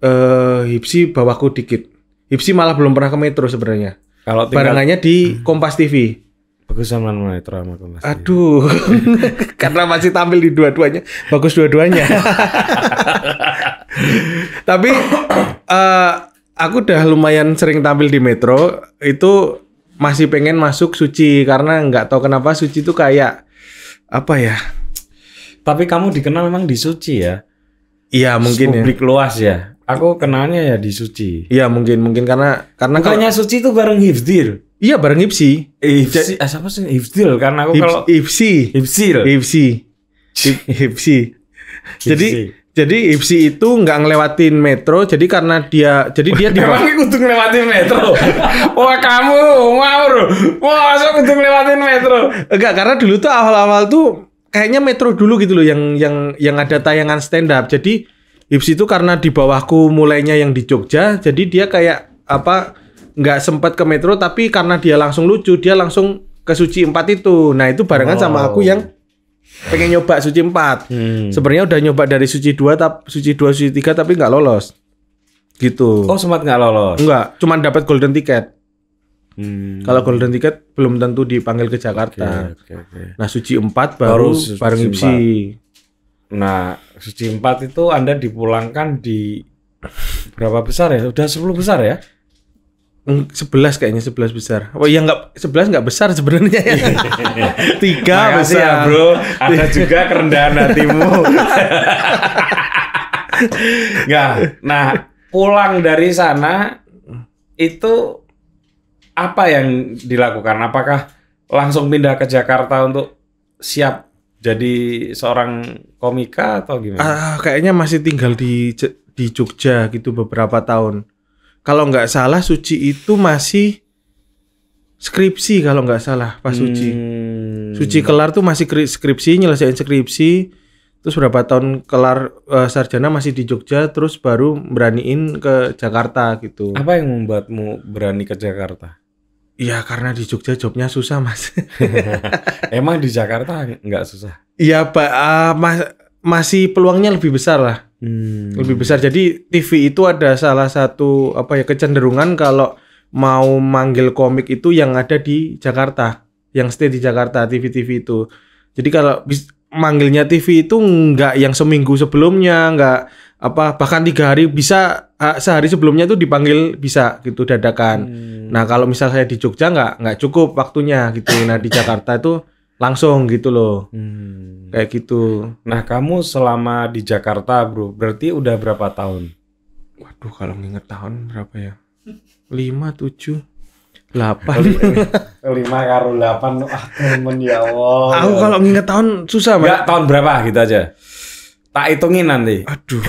Eh, uh, Hipsi bawaku dikit. Hipsi malah belum pernah ke metro sebenarnya. Kalau tinggal... barengannya di hmm. Kompas TV. Bagus sama Maestro sama Mas. Aduh, [LAUGHS] karena masih tampil di dua-duanya, bagus dua-duanya. [LAUGHS] Tapi uh, aku udah lumayan sering tampil di Metro, itu masih pengen masuk Suci karena nggak tahu kenapa Suci itu kayak apa ya? Tapi kamu dikenal memang di Suci ya? Iya mungkin ya. publik ya. luas ya. Aku kenalnya ya di Suci. Iya mungkin mungkin karena karena kalau... Suci itu bareng Hifdir. Iya bareng Ipsi. Ipsi, eh, apa sih Ipsil? Karena aku kalau Ipsi, Ipsil, Ipsi, Ipsi. Jadi jadi Ipsi itu nggak ngelewatin metro, jadi karena dia, jadi dia di Emang kudu ngelewatin metro? [LAUGHS] Wah kamu, mau Wah, masuk untuk ngelewatin metro. Enggak, karena dulu tuh awal-awal tuh kayaknya metro dulu gitu loh yang yang yang ada tayangan stand up. Jadi Ipsi itu karena di bawahku mulainya yang di Jogja, jadi dia kayak apa nggak sempat ke Metro tapi karena dia langsung lucu dia langsung ke Suci empat itu. Nah, itu barengan oh. sama aku yang pengen nyoba Suci empat Hmm. Sebenarnya udah nyoba dari Suci dua tapi Suci dua Suci tiga tapi nggak lolos. Gitu. Oh, sempat nggak lolos. nggak cuman dapat golden ticket. Hmm. Kalau golden ticket belum tentu dipanggil ke Jakarta. Okay, okay, okay. Nah, Suci empat baru, baru suci bareng Ipsi. Nah, Suci empat itu Anda dipulangkan di berapa besar ya? Udah 10 besar ya? Sebelas kayaknya sebelas besar. Oh iya enggak sebelas enggak besar sebenarnya. Ya. [LAUGHS] Tiga Makasih ya, besar. ya, Bro. Ada juga kerendahan hatimu. Enggak. [LAUGHS] nah, pulang dari sana itu apa yang dilakukan? Apakah langsung pindah ke Jakarta untuk siap jadi seorang komika atau gimana? Uh, kayaknya masih tinggal di di Jogja gitu beberapa tahun kalau nggak salah Suci itu masih skripsi kalau nggak salah pas hmm. Suci. Suci kelar tuh masih skripsi, nyelesain skripsi. Terus berapa tahun kelar uh, sarjana masih di Jogja, terus baru beraniin ke Jakarta gitu. Apa yang membuatmu berani ke Jakarta? Iya karena di Jogja jobnya susah mas. [LAUGHS] Emang di Jakarta nggak susah? Iya pak, uh, ah, mas masih peluangnya lebih besar lah. Hmm. Lebih besar. Jadi TV itu ada salah satu apa ya kecenderungan kalau mau manggil komik itu yang ada di Jakarta, yang stay di Jakarta TV-TV itu. Jadi kalau bis, manggilnya TV itu nggak yang seminggu sebelumnya, nggak apa bahkan tiga hari bisa sehari sebelumnya itu dipanggil bisa gitu dadakan. Hmm. Nah kalau misal saya di Jogja nggak nggak cukup waktunya gitu. Nah di Jakarta itu langsung gitu loh. Hmm. Iya. Kayak gitu. Nah, kamu selama di Jakarta, Bro, berarti udah berapa tahun? Waduh, kalau nginget tahun berapa ya? Lima tujuh, delapan [LAUGHS] lima karo delapan ah temen ya Allah aku kalau nginget tahun susah banget Enggak, tahun berapa gitu aja tak hitungin nanti aduh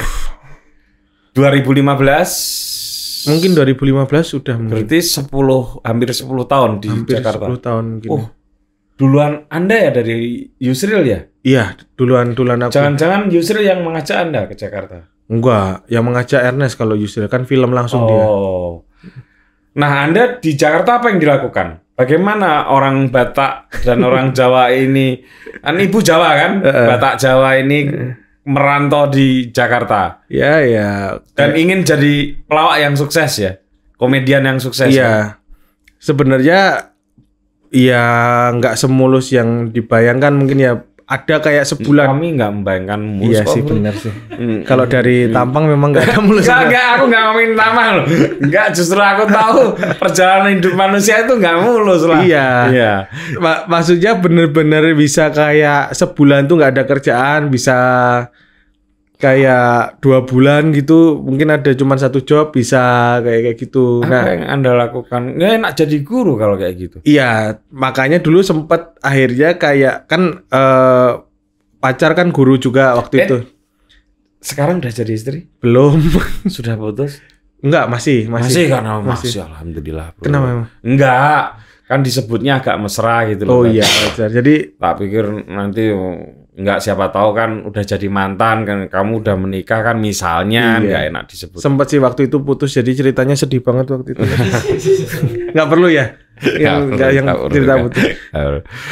2015 mungkin 2015 sudah mungkin. berarti 10 hampir 10 tahun di hampir Jakarta 10 tahun gini. oh duluan Anda ya dari Yusril ya Iya, duluan-duluan aku. Jangan-jangan Yusril yang mengajak Anda ke Jakarta? Enggak, yang mengajak Ernest kalau Yusril kan film langsung oh. dia. Nah, Anda di Jakarta apa yang dilakukan? Bagaimana orang Batak dan [LAUGHS] orang Jawa ini, kan ibu Jawa kan, Batak Jawa ini merantau di Jakarta. Ya, ya. Dan ingin jadi pelawak yang sukses ya, komedian yang sukses. Iya. Kan? Sebenarnya ya nggak semulus yang dibayangkan mungkin ya ada kayak sebulan kami nggak membayangkan mulus iya sih benar sih hmm. kalau dari hmm. tampang memang nggak ada [LAUGHS] mulus nggak nggak aku nggak ngomongin tampang loh nggak justru aku tahu perjalanan hidup manusia itu nggak mulus lah iya iya M maksudnya bener-bener bisa kayak sebulan tuh nggak ada kerjaan bisa kayak dua bulan gitu mungkin ada cuma satu job bisa kayak kayak gitu. Apa nah, yang anda lakukan? Nggak enak jadi guru kalau kayak gitu. Iya, makanya dulu sempet akhirnya kayak kan eh, pacar kan guru juga waktu eh, itu. Sekarang udah jadi istri? Belum. [LAUGHS] Sudah putus? Enggak, masih, masih. Masih karena masih, masih alhamdulillah. Bro. Kenapa emang? Enggak, kan disebutnya agak mesra gitu loh. Oh kan. iya, wajar. Jadi tak pikir nanti nggak siapa tahu kan udah jadi mantan kan kamu udah menikah kan misalnya iya. nggak enak disebut sempat sih waktu itu putus jadi ceritanya sedih banget waktu itu [LAUGHS] nggak perlu ya yang nggak yang cerita putus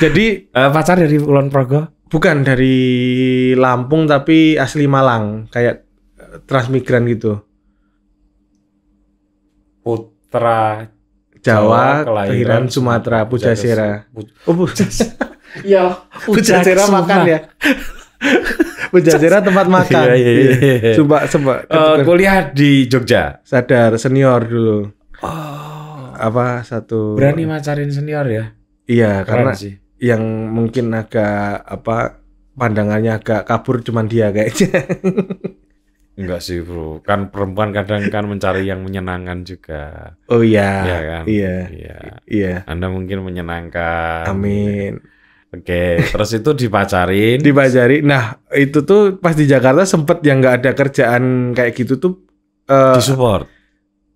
jadi uh, pacar dari Kulon Progo bukan dari Lampung tapi asli Malang kayak eh, transmigran gitu putra Jawa, Jawa kelahiran Sumatera Pujasera. Pujasera oh, Iya, [LAUGHS] Bujajera makan ya. [LAUGHS] Bujajera tempat iya, makan. Iya, iya, iya. Coba coba. Uh, kuliah di Jogja. Sadar senior dulu. Oh. Apa satu Berani macarin senior ya? Iya, Keren karena sih. yang mungkin agak apa pandangannya agak kabur cuman dia kayaknya. [LAUGHS] Enggak sih bro, kan perempuan kadang kan mencari yang menyenangkan juga. Oh iya. Iya kan? Iya. Iya. iya. Anda mungkin menyenangkan. Amin. Gitu. Oke, terus itu dipacarin. Dipacari. Nah, itu tuh pas di Jakarta sempet yang nggak ada kerjaan kayak gitu tuh uh, disupport.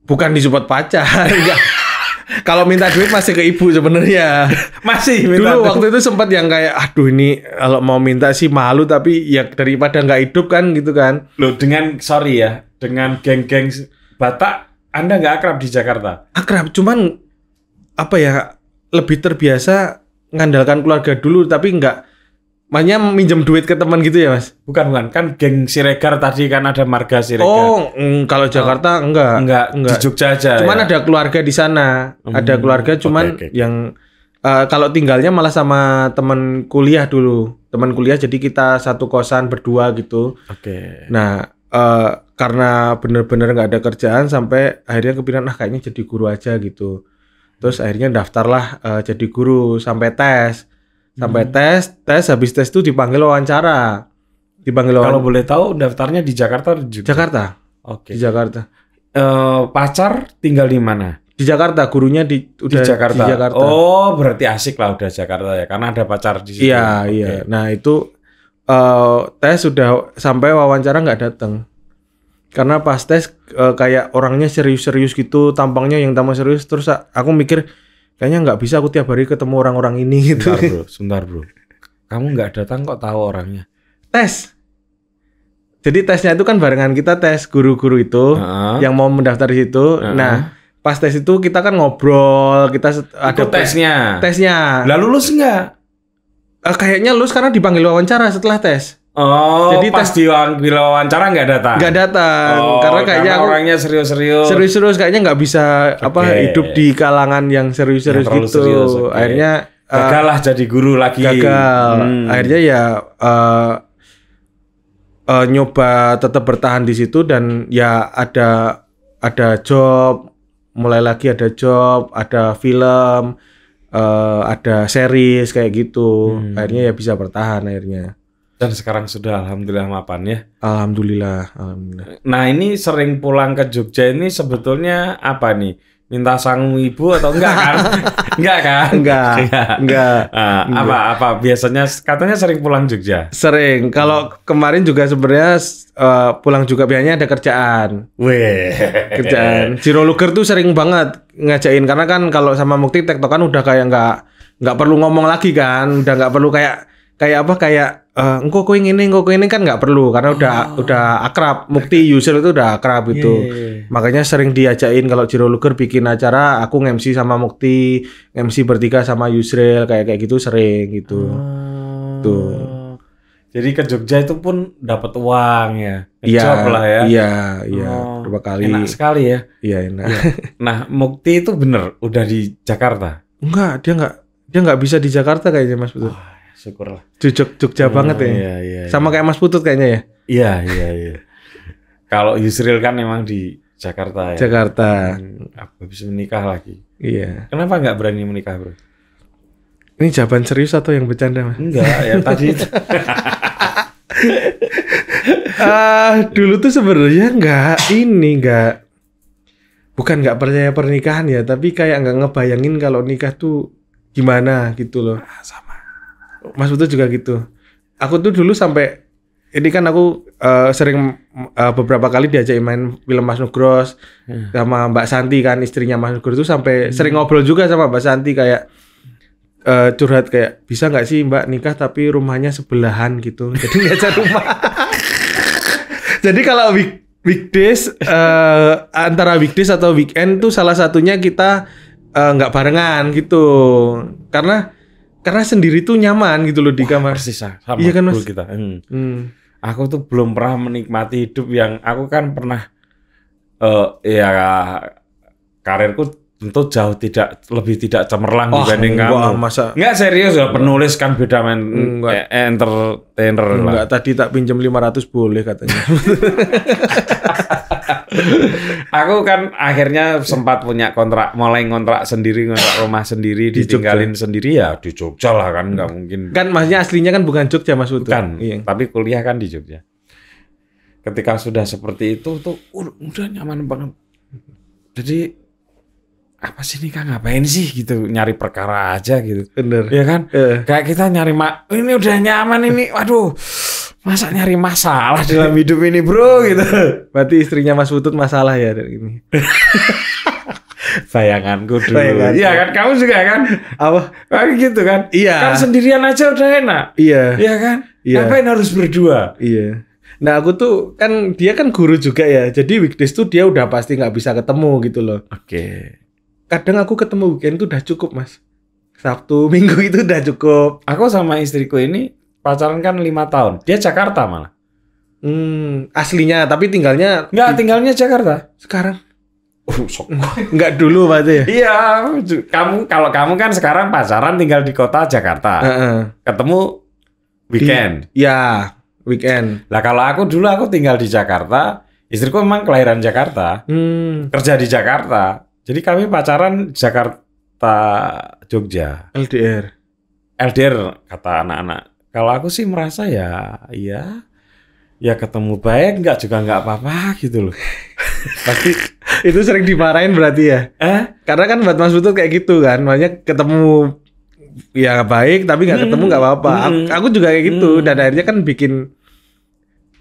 Bukan disupport pacar, [LAUGHS] Kalau minta duit masih ke ibu sebenarnya. [LAUGHS] masih minta. Dulu duit. waktu itu sempat yang kayak aduh ini kalau mau minta sih malu tapi ya daripada nggak hidup kan gitu kan. Loh, dengan sorry ya, dengan geng-geng Batak Anda nggak akrab di Jakarta. Akrab, cuman apa ya lebih terbiasa ngandalkan keluarga dulu tapi nggak Makanya minjem duit ke teman gitu ya, Mas? Bukan, bukan. Kan geng Siregar tadi kan ada marga Siregar. Oh, mm, kalau Jakarta oh. enggak. Enggak, enggak. Di Jogja aja. Cuman ya? ada keluarga di sana. Hmm, ada keluarga cuman okay, okay. yang uh, kalau tinggalnya malah sama teman kuliah dulu. Teman kuliah jadi kita satu kosan berdua gitu. Oke. Okay. Nah, uh, karena bener-bener nggak -bener ada kerjaan sampai akhirnya kepikiran ah kayaknya jadi guru aja gitu terus akhirnya daftarlah uh, jadi guru sampai tes sampai hmm. tes tes habis tes itu dipanggil wawancara dipanggil wawancara. kalau boleh tahu daftarnya di Jakarta juga Jakarta oke okay. di Jakarta uh, pacar tinggal di mana di Jakarta gurunya di di Jakarta. di Jakarta oh berarti asik lah udah Jakarta ya karena ada pacar di situ iya okay. iya nah itu uh, tes sudah sampai wawancara nggak datang karena pas tes uh, kayak orangnya serius-serius gitu tampangnya yang tambah serius terus aku mikir kayaknya nggak bisa aku tiap hari ketemu orang-orang ini gitu sebentar bro sebentar bro kamu nggak datang kok tahu orangnya tes jadi tesnya itu kan barengan kita tes guru-guru itu uh-huh. yang mau mendaftar di situ uh-huh. nah pas tes itu kita kan ngobrol kita ada tesnya tesnya lalu lulus nggak uh, kayaknya lulus karena dipanggil wawancara setelah tes Oh, jadi pas di wawancara nggak datang? Nggak datang, oh, karena kayaknya karena orangnya serius-serius. Serius-serius kayaknya nggak bisa okay. apa hidup di kalangan yang serius-serius gitu. Serius, okay. Akhirnya eh, gagal lah uh, jadi guru lagi. Gagal. Hmm. Akhirnya ya uh, uh, nyoba tetap bertahan di situ dan ya ada ada job, mulai lagi ada job, ada film, uh, ada series kayak gitu. Hmm. Akhirnya ya bisa bertahan akhirnya. Dan sekarang sudah alhamdulillah mapan ya. Alhamdulillah, alhamdulillah. Nah, ini sering pulang ke Jogja ini sebetulnya apa nih? Minta sang ibu atau enggak kan? [LAUGHS] enggak kan? Enggak. Enggak. Ah, apa apa biasanya katanya sering pulang Jogja. Sering. Kalau hmm. kemarin juga sebenarnya uh, pulang juga biasanya ada kerjaan. Weh. kerjaan. Jiro Luger tuh sering banget ngajain karena kan kalau sama Mukti kan udah kayak enggak enggak perlu ngomong lagi kan, udah enggak perlu kayak kayak apa kayak uh, eh, engko kowe ngene engko kowe ini kan nggak perlu karena udah oh. udah akrab mukti user itu udah akrab yeah. Iya, iya. makanya sering diajakin kalau Jiro Luger bikin acara aku ngemsi sama mukti ngemsi bertiga sama Yusril kayak kayak gitu sering gitu oh. tuh jadi ke Jogja itu pun dapat uang ya iya lah ya iya iya oh, berapa kali enak sekali ya iya enak ya. nah mukti itu bener udah di Jakarta enggak dia enggak dia enggak bisa di Jakarta kayaknya Mas Betul. Oh syukurlah. Jujuk Jogja hmm, banget ya. Iya, iya, iya. Sama iya. kayak Mas Putut kayaknya ya. Iya, iya, iya. [LAUGHS] Kalau Yusril kan memang di Jakarta ya. Jakarta. Hmm, habis menikah lagi. Iya. Kenapa nggak berani menikah, Bro? Ini jawaban serius atau yang bercanda, Mas? Enggak, ya [LAUGHS] tadi itu. uh, dulu tuh sebenarnya nggak ini nggak bukan nggak percaya pernikahan ya tapi kayak nggak ngebayangin kalau nikah tuh gimana gitu loh ah, sama Mas Putu juga gitu. Aku tuh dulu sampai ini kan aku uh, sering uh, beberapa kali diajak main film Mas Nugros hmm. sama Mbak Santi kan istrinya Mas Nugros itu sampai hmm. sering ngobrol juga sama Mbak Santi kayak uh, curhat kayak bisa nggak sih Mbak nikah tapi rumahnya sebelahan gitu [LAUGHS] jadi nggak cari rumah [LAUGHS] jadi kalau week weekdays uh, antara weekdays atau weekend tuh salah satunya kita nggak uh, barengan gitu karena karena sendiri tuh nyaman gitu loh di Wah, kamar. Persis ah, sama iya kan mas? kita. Hmm. Hmm. Aku tuh belum pernah menikmati hidup yang aku kan pernah uh, ya karirku tentu jauh tidak lebih tidak cemerlang oh, dibanding enggak, kamu. Masa... Enggak serius ya penulis kan beda men enggak. Eh, entertainer enggak, lah. Enggak tadi tak pinjam 500 boleh katanya. [LAUGHS] aku kan akhirnya sempat punya kontrak, mulai ngontrak sendiri, ngontrak rumah sendiri, di ditinggalin Jogja. sendiri ya di Jogja lah kan nggak hmm. mungkin. Kan maksudnya aslinya kan bukan Jogja Mas Utu. Bukan, iya. tapi kuliah kan di Jogja. Ketika sudah seperti itu tuh udah nyaman banget. Jadi apa sih nih kak ngapain sih gitu nyari perkara aja gitu bener ya kan eh. kayak kita nyari mak ini udah nyaman ini waduh masa nyari masalah dalam hidup ini bro gitu berarti istrinya Mas butut masalah ya dari ini sayanganku [LAUGHS] dulu Sayangan. iya kan kamu juga kan apa kan gitu kan iya kan sendirian aja udah enak iya iya kan iya. ngapain harus berdua iya Nah aku tuh kan dia kan guru juga ya, jadi weekdays tuh dia udah pasti nggak bisa ketemu gitu loh. Oke. Okay. Kadang aku ketemu weekend tuh udah cukup mas. Sabtu [LAUGHS] minggu itu udah cukup. Aku sama istriku ini pacaran kan lima tahun. Dia Jakarta malah. Hmm, aslinya tapi tinggalnya nggak tinggalnya Jakarta. Sekarang. Oh, sok. Enggak [LAUGHS] dulu berarti ya? Iya, kamu kalau kamu kan sekarang pacaran tinggal di kota Jakarta. Uh -uh. Ketemu weekend. iya ya, weekend. Lah kalau aku dulu aku tinggal di Jakarta, istriku memang kelahiran Jakarta. Hmm. Kerja di Jakarta. Jadi kami pacaran Jakarta Jogja. LDR. LDR kata anak-anak kalau aku sih merasa ya, ya, ya ketemu baik nggak juga nggak apa-apa gitu loh. [LAUGHS] Pasti itu sering dimarahin berarti ya? Eh? Karena kan buat Mas Butut kayak gitu kan, makanya ketemu ya baik tapi nggak ketemu nggak apa-apa. Hmm. Aku juga kayak gitu hmm. dan akhirnya kan bikin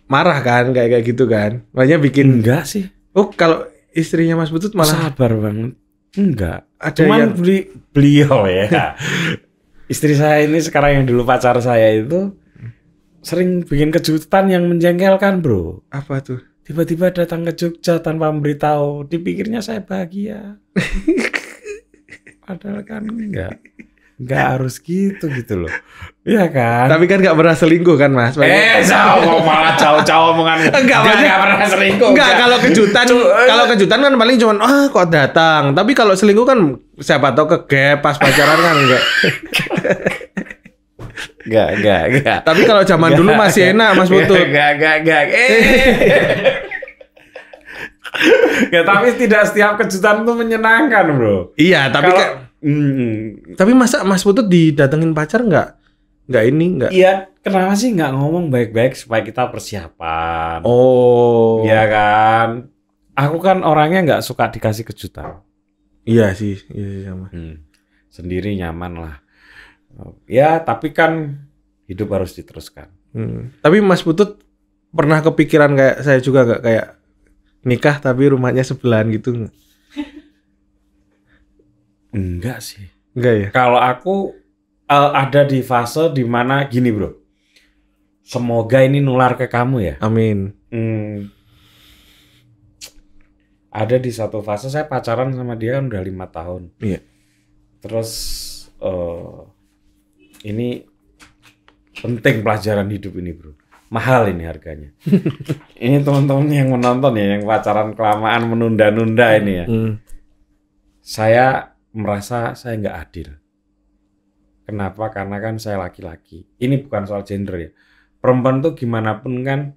marah kan kayak kayak gitu kan. Makanya bikin enggak sih. Oh, kalau istrinya Mas Butut malah sabar banget. Enggak. Ada Cuman yang... beli beliau ya. [LAUGHS] istri saya ini sekarang yang dulu pacar saya itu sering bikin kejutan yang menjengkelkan bro. Apa tuh? Tiba-tiba datang ke Jogja tanpa memberitahu. Dipikirnya saya bahagia. [LAUGHS] Padahal kan enggak nggak harus gitu gitu loh. Iya kan? Tapi kan nggak pernah selingkuh kan mas? Eh, mau malah jauh-jauh omongan. Enggak, nggak pernah selingkuh. Enggak, kalau kejutan, kalau kejutan kan paling cuman ah kok datang. Tapi kalau selingkuh kan siapa tahu kege pas pacaran kan enggak. Enggak, enggak, enggak. Tapi kalau zaman gak, dulu masih enak Mas Putut. Enggak, enggak, enggak. Eh. [LAUGHS] ya tapi tidak setiap kejutan itu menyenangkan bro. Iya tapi Kalau, kayak, mm, tapi masa Mas Putut didatengin pacar nggak? Nggak ini nggak? Iya kenapa sih nggak ngomong baik-baik supaya kita persiapan? Oh. Iya kan. Aku kan orangnya nggak suka dikasih kejutan. Iya sih, iya sama. Hmm. Sendiri nyaman lah. Ya tapi kan hidup harus diteruskan. Hmm. Tapi Mas Putut pernah kepikiran kayak saya juga nggak kayak nikah tapi rumahnya sebelahan gitu Enggak sih. Enggak ya. Kalau aku eh, ada di fase dimana gini bro, semoga ini nular ke kamu ya. Amin. Hmm. Ada di satu fase saya pacaran sama dia kan udah lima tahun. Iya. Terus uh, ini penting pelajaran hidup ini bro mahal ini harganya. [LAUGHS] ini teman-teman yang menonton ya, yang pacaran kelamaan menunda-nunda ini ya. Hmm. Saya merasa saya nggak adil. Kenapa? Karena kan saya laki-laki. Ini bukan soal gender ya. Perempuan tuh gimana pun kan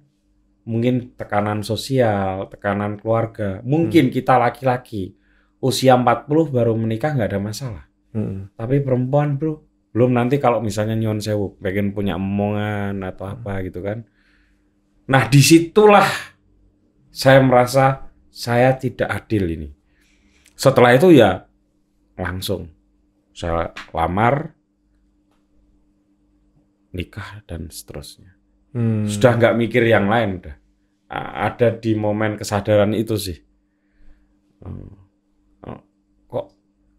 mungkin tekanan sosial, tekanan keluarga. Mungkin hmm. kita laki-laki usia 40 baru menikah nggak ada masalah. Hmm. Tapi perempuan bro, belum nanti kalau misalnya nyon sewu pengen punya omongan atau hmm. apa gitu kan nah disitulah saya merasa saya tidak adil ini setelah itu ya langsung saya lamar nikah dan seterusnya hmm. sudah nggak mikir yang lain udah ada di momen kesadaran itu sih oh, oh, kok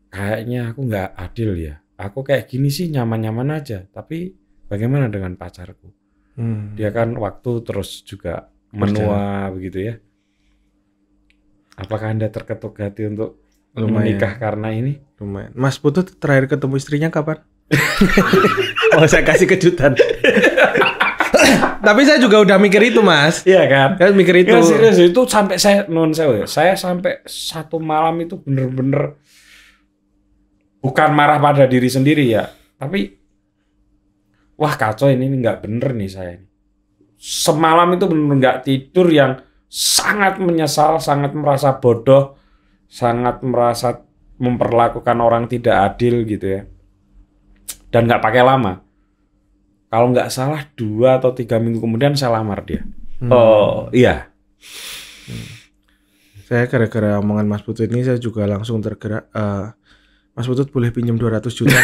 kayaknya aku nggak adil ya aku kayak gini sih nyaman-nyaman aja tapi bagaimana dengan pacarku hmm. dia kan waktu terus juga menua Berjalan. begitu ya apakah anda terketuk hati untuk lumayan. menikah karena ini lumayan Mas putu terakhir ketemu istrinya kapan [LAUGHS] oh saya kasih kejutan [LAUGHS] tapi saya juga udah mikir itu mas iya kan saya mikir iya, itu ya, serius itu sampai saya non saya ya. saya sampai satu malam itu bener-bener bukan marah pada diri sendiri ya, tapi wah kacau ini nggak bener nih saya. Semalam itu benar nggak tidur yang sangat menyesal, sangat merasa bodoh, sangat merasa memperlakukan orang tidak adil gitu ya. Dan nggak pakai lama. Kalau nggak salah dua atau tiga minggu kemudian saya lamar dia. Hmm. Oh iya. Hmm. Saya gara-gara omongan Mas Putu ini saya juga langsung tergerak. Uh, Mas Putut boleh pinjam 200 juta. [LAUGHS]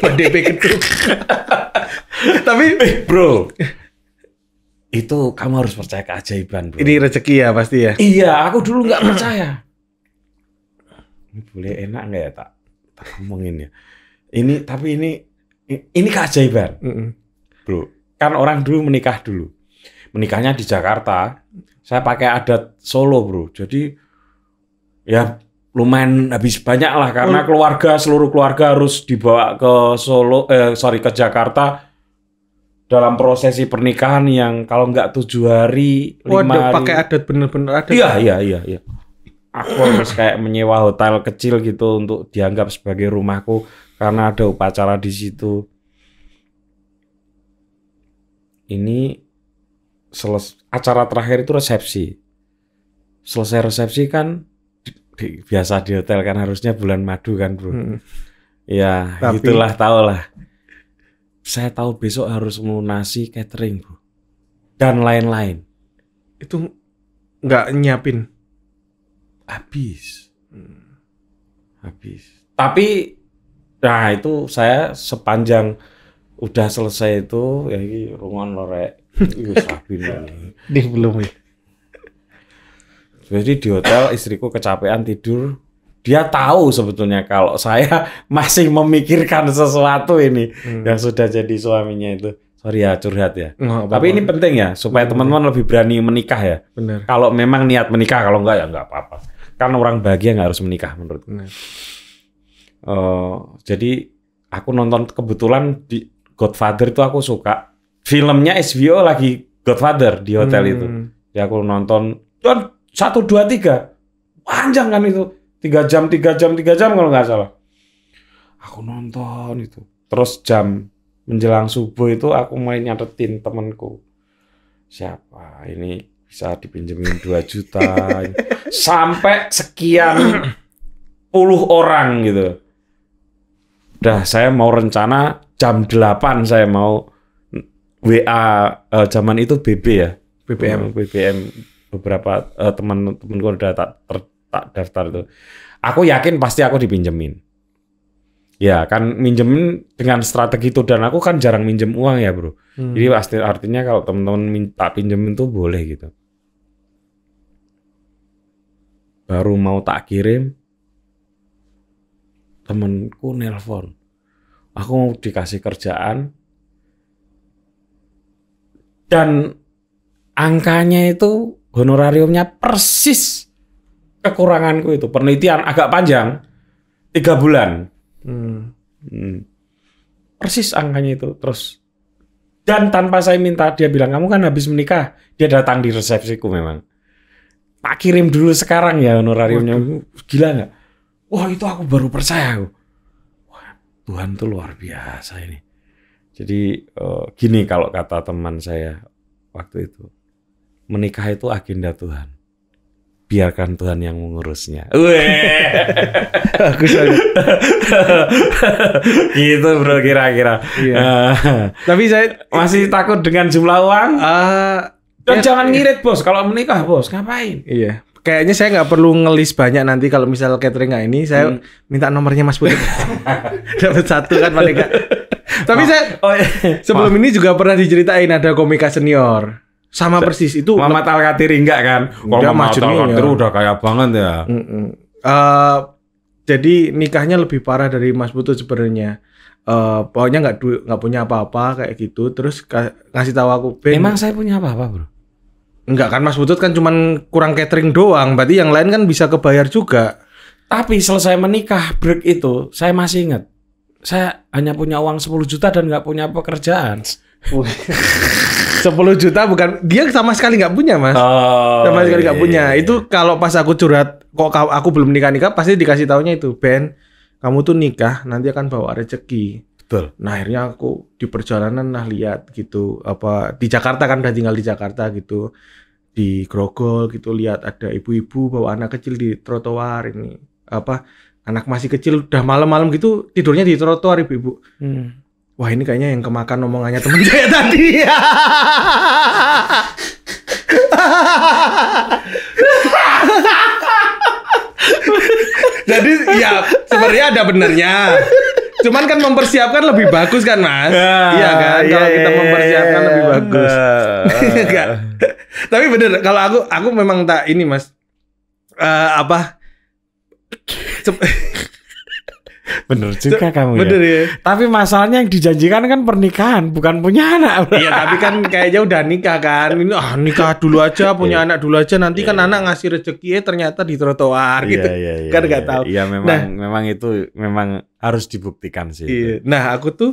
Buat DP ketuk. Tapi bro, itu kamu harus percaya keajaiban, bro. Ini rezeki ya pasti ya. Iya, aku dulu nggak percaya. Ini boleh enak nggak ya tak, tak ngomongin ya. Ini tapi ini ini keajaiban, mm -mm. bro. Kan orang dulu menikah dulu, menikahnya di Jakarta. Saya pakai adat Solo, bro. Jadi ya lumayan habis banyak lah karena hmm. keluarga seluruh keluarga harus dibawa ke Solo eh sorry ke Jakarta dalam prosesi pernikahan yang kalau nggak tujuh hari lima Waduh, hari pakai adat bener-bener adat iya iya iya ya. aku harus kayak menyewa hotel kecil gitu untuk dianggap sebagai rumahku karena ada upacara di situ ini selesai acara terakhir itu resepsi selesai resepsi kan di, biasa di hotel kan harusnya bulan madu kan bro. Hmm. Ya Tapi... gitulah tau lah. Saya tahu besok harus melunasi catering bro dan lain-lain. Itu nggak nyiapin? Habis, hmm. habis. Tapi nah itu saya sepanjang udah selesai itu ya ini ruangan lorek. [LAUGHS] Ini belum ya. Jadi di hotel istriku kecapean tidur. Dia tahu sebetulnya kalau saya [LAUGHS] masih memikirkan sesuatu ini hmm. yang sudah jadi suaminya itu. Sorry ya curhat ya. Nggak, Tapi ini penting ya supaya teman-teman lebih berani menikah ya. Bener. Kalau memang niat menikah, kalau enggak ya enggak apa-apa. Kan orang bahagia enggak harus menikah menurut. Uh, jadi aku nonton kebetulan di Godfather itu aku suka. Filmnya SBO lagi Godfather di hotel hmm. itu. Ya aku nonton satu dua tiga panjang kan itu tiga jam tiga jam tiga jam kalau nggak salah aku nonton itu terus jam menjelang subuh itu aku main nyatetin temanku siapa ini bisa dipinjemin dua juta [LAUGHS] sampai sekian puluh orang gitu udah saya mau rencana jam delapan saya mau WA uh, eh, zaman itu BB ya BBM BBM beberapa uh, eh, teman-temanku udah tak, ter, tak daftar itu. Aku yakin pasti aku dipinjemin. Ya kan minjemin dengan strategi itu dan aku kan jarang minjem uang ya bro. Hmm. Jadi pasti artinya kalau teman-teman minta pinjemin tuh boleh gitu. Baru mau tak kirim, temanku nelpon. Aku mau dikasih kerjaan dan angkanya itu honorariumnya persis kekuranganku itu penelitian agak panjang tiga bulan hmm. hmm. persis angkanya itu terus dan tanpa saya minta dia bilang kamu kan habis menikah dia datang di resepsiku memang tak kirim dulu sekarang ya honorariumnya Waduh. gila nggak wah itu aku baru percaya wah, Tuhan tuh luar biasa ini jadi eh, gini kalau kata teman saya waktu itu menikah itu agenda Tuhan. Biarkan Tuhan yang mengurusnya. [LAUGHS] Aku [LAUGHS] gitu bro kira-kira. Iya. Uh, Tapi saya masih takut dengan jumlah uang. Uh, Dan ya, jangan ngirit bos. Kalau menikah bos ngapain? Iya. Kayaknya saya nggak perlu ngelis banyak nanti kalau misal catering nggak ini. Saya hmm. minta nomornya Mas Putri. [LAUGHS] Dapat satu kan paling nggak. Tapi Ma oh. saya oh, iya. sebelum Ma ini juga pernah diceritain ada komika senior. Sama persis itu. Mama Talkatiri enggak kan? Kalau Mama ya. Talkatiri ya. udah kaya banget ya. Mm -mm. Uh, jadi nikahnya lebih parah dari Mas Butut sebenarnya. Uh, pokoknya nggak duit nggak punya apa-apa kayak gitu terus ngasih tahu aku ben, emang saya punya apa-apa bro Enggak kan Mas Butut kan cuman kurang catering doang berarti yang lain kan bisa kebayar juga tapi selesai menikah break itu saya masih ingat saya hanya punya uang 10 juta dan nggak punya pekerjaan [LAUGHS] sepuluh juta bukan dia sama sekali nggak punya mas oh, sama sekali iya, nggak punya iya, iya. itu kalau pas aku curhat kok aku belum nikah nikah pasti dikasih taunya itu Ben kamu tuh nikah nanti akan bawa rezeki betul nah akhirnya aku di perjalanan nah lihat gitu apa di Jakarta kan udah tinggal di Jakarta gitu di Grogol gitu lihat ada ibu-ibu bawa anak kecil di trotoar ini apa anak masih kecil udah malam-malam gitu tidurnya di trotoar ibu-ibu hmm. Wah ini kayaknya yang kemakan omongannya temen saya [LAUGHS] tadi. Jadi ya sebenarnya ada benernya. Cuman kan mempersiapkan lebih bagus kan mas? Ya, iya kan. Iya, kalau kita iya, mempersiapkan iya, lebih bagus. [LAUGHS] Tapi bener. Kalau aku aku memang tak ini mas. Uh, apa? [LAUGHS] Bener juga kamu ya. Bener ya. ya. Tapi masalahnya yang dijanjikan kan pernikahan, bukan punya anak. Iya, tapi kan kayaknya udah nikah kan. Ini ah nikah dulu aja, iya. punya anak dulu aja. Nanti kan iya. anak ngasih rezeki eh, ternyata di trotoar iya, gitu. Iya, iya, kan nggak tahu. Iya, memang nah, memang itu memang harus dibuktikan sih. Iya. Nah, aku tuh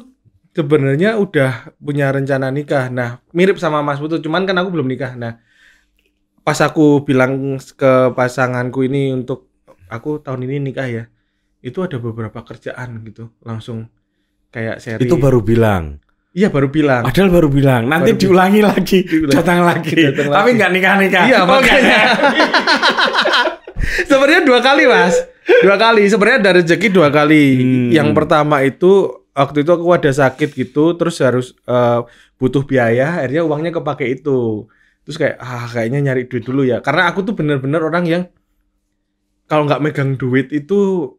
sebenarnya udah punya rencana nikah. Nah, mirip sama Mas Putu, cuman kan aku belum nikah. Nah, pas aku bilang ke pasanganku ini untuk aku tahun ini nikah ya itu ada beberapa kerjaan gitu langsung kayak seri itu baru bilang Iya baru bilang. Padahal baru bilang. Nanti baru diulangi bilang. lagi, diulangi. datang lagi. Datang Tapi nggak nikah nikah. Iya oh, makanya. [LAUGHS] Sebenarnya dua kali mas, dua kali. Sebenarnya dari rezeki dua kali. Hmm. Yang pertama itu waktu itu aku ada sakit gitu, terus harus uh, butuh biaya. Akhirnya uangnya kepake itu. Terus kayak ah kayaknya nyari duit dulu ya. Karena aku tuh bener-bener orang yang kalau nggak megang duit itu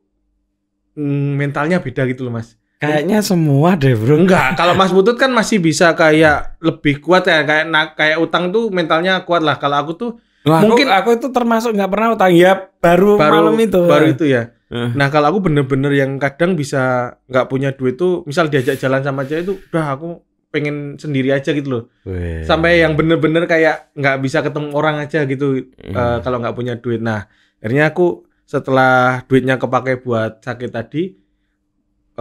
Hmm, mentalnya beda gitu loh mas. Kayaknya semua deh bro. Enggak, kalau Mas butut kan masih bisa kayak lebih kuat ya kayak nah, kayak utang tuh mentalnya kuat lah. Kalau aku tuh nah, mungkin aku, aku itu termasuk nggak pernah utang ya baru, baru malam itu. Baru itu ya. Eh. Nah kalau aku bener-bener yang kadang bisa nggak punya duit tuh, misal diajak jalan sama aja itu, udah aku pengen sendiri aja gitu loh. Wee. Sampai yang bener-bener kayak nggak bisa ketemu orang aja gitu uh, kalau nggak punya duit. Nah akhirnya aku setelah duitnya kepake buat sakit tadi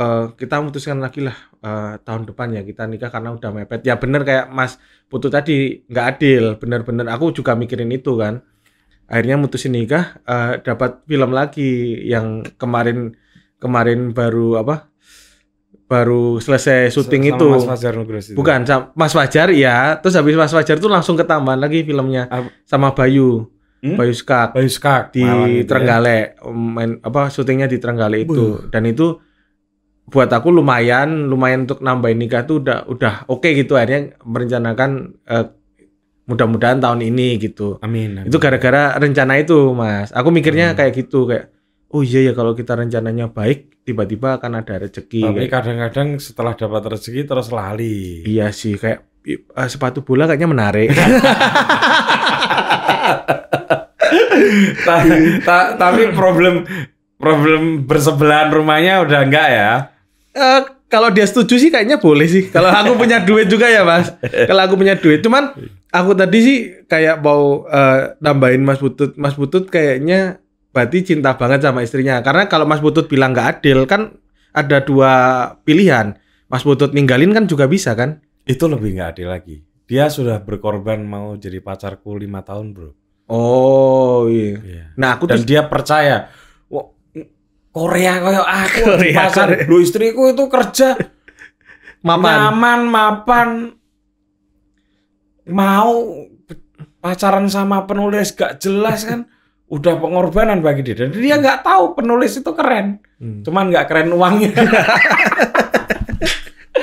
uh, kita memutuskan lagi lah uh, tahun depan ya kita nikah karena udah mepet ya bener kayak Mas Putu tadi nggak adil bener-bener aku juga mikirin itu kan akhirnya mutusin nikah uh, dapat film lagi yang kemarin kemarin baru apa baru selesai syuting sama itu. Mas Fajar Bukan, Mas Fajar ya. Terus habis Mas Fajar tuh langsung ketambahan lagi filmnya sama Bayu hmm? Bayu Skak. Bayu di Trenggale, ya. Um, main apa syutingnya di Trenggale itu. Buh. Dan itu buat aku lumayan, lumayan untuk nambahin nikah tuh udah udah oke okay gitu akhirnya merencanakan uh, mudah-mudahan tahun ini gitu. Amin. amin. Itu gara-gara rencana itu, Mas. Aku mikirnya hmm. kayak gitu kayak oh iya ya kalau kita rencananya baik tiba-tiba akan ada rezeki. Tapi kadang-kadang setelah dapat rezeki terus lali. Iya sih kayak uh, sepatu bola kayaknya menarik. [LAUGHS] ta ta tapi problem problem bersebelahan rumahnya udah enggak ya? Uh, kalau dia setuju sih kayaknya boleh sih. Kalau aku punya duit juga ya mas. Kalau aku punya duit, cuman aku tadi sih kayak mau uh, nambahin Mas Butut. Mas Butut kayaknya berarti cinta banget sama istrinya. Karena kalau Mas Butut bilang nggak adil kan ada dua pilihan. Mas Butut ninggalin kan juga bisa kan? Itu lebih nggak adil lagi. Dia sudah berkorban mau jadi pacarku lima tahun, bro. Oh iya. iya. Nah aku dan tuh... dia percaya. Wah, Korea kaya aku Korea, pasar. Korea. Lu istriku itu kerja mapan. nyaman, mapan, mau pacaran sama penulis gak jelas kan. [LAUGHS] udah pengorbanan bagi dia dan dia nggak tahu penulis itu keren hmm. cuman nggak keren uangnya [LAUGHS]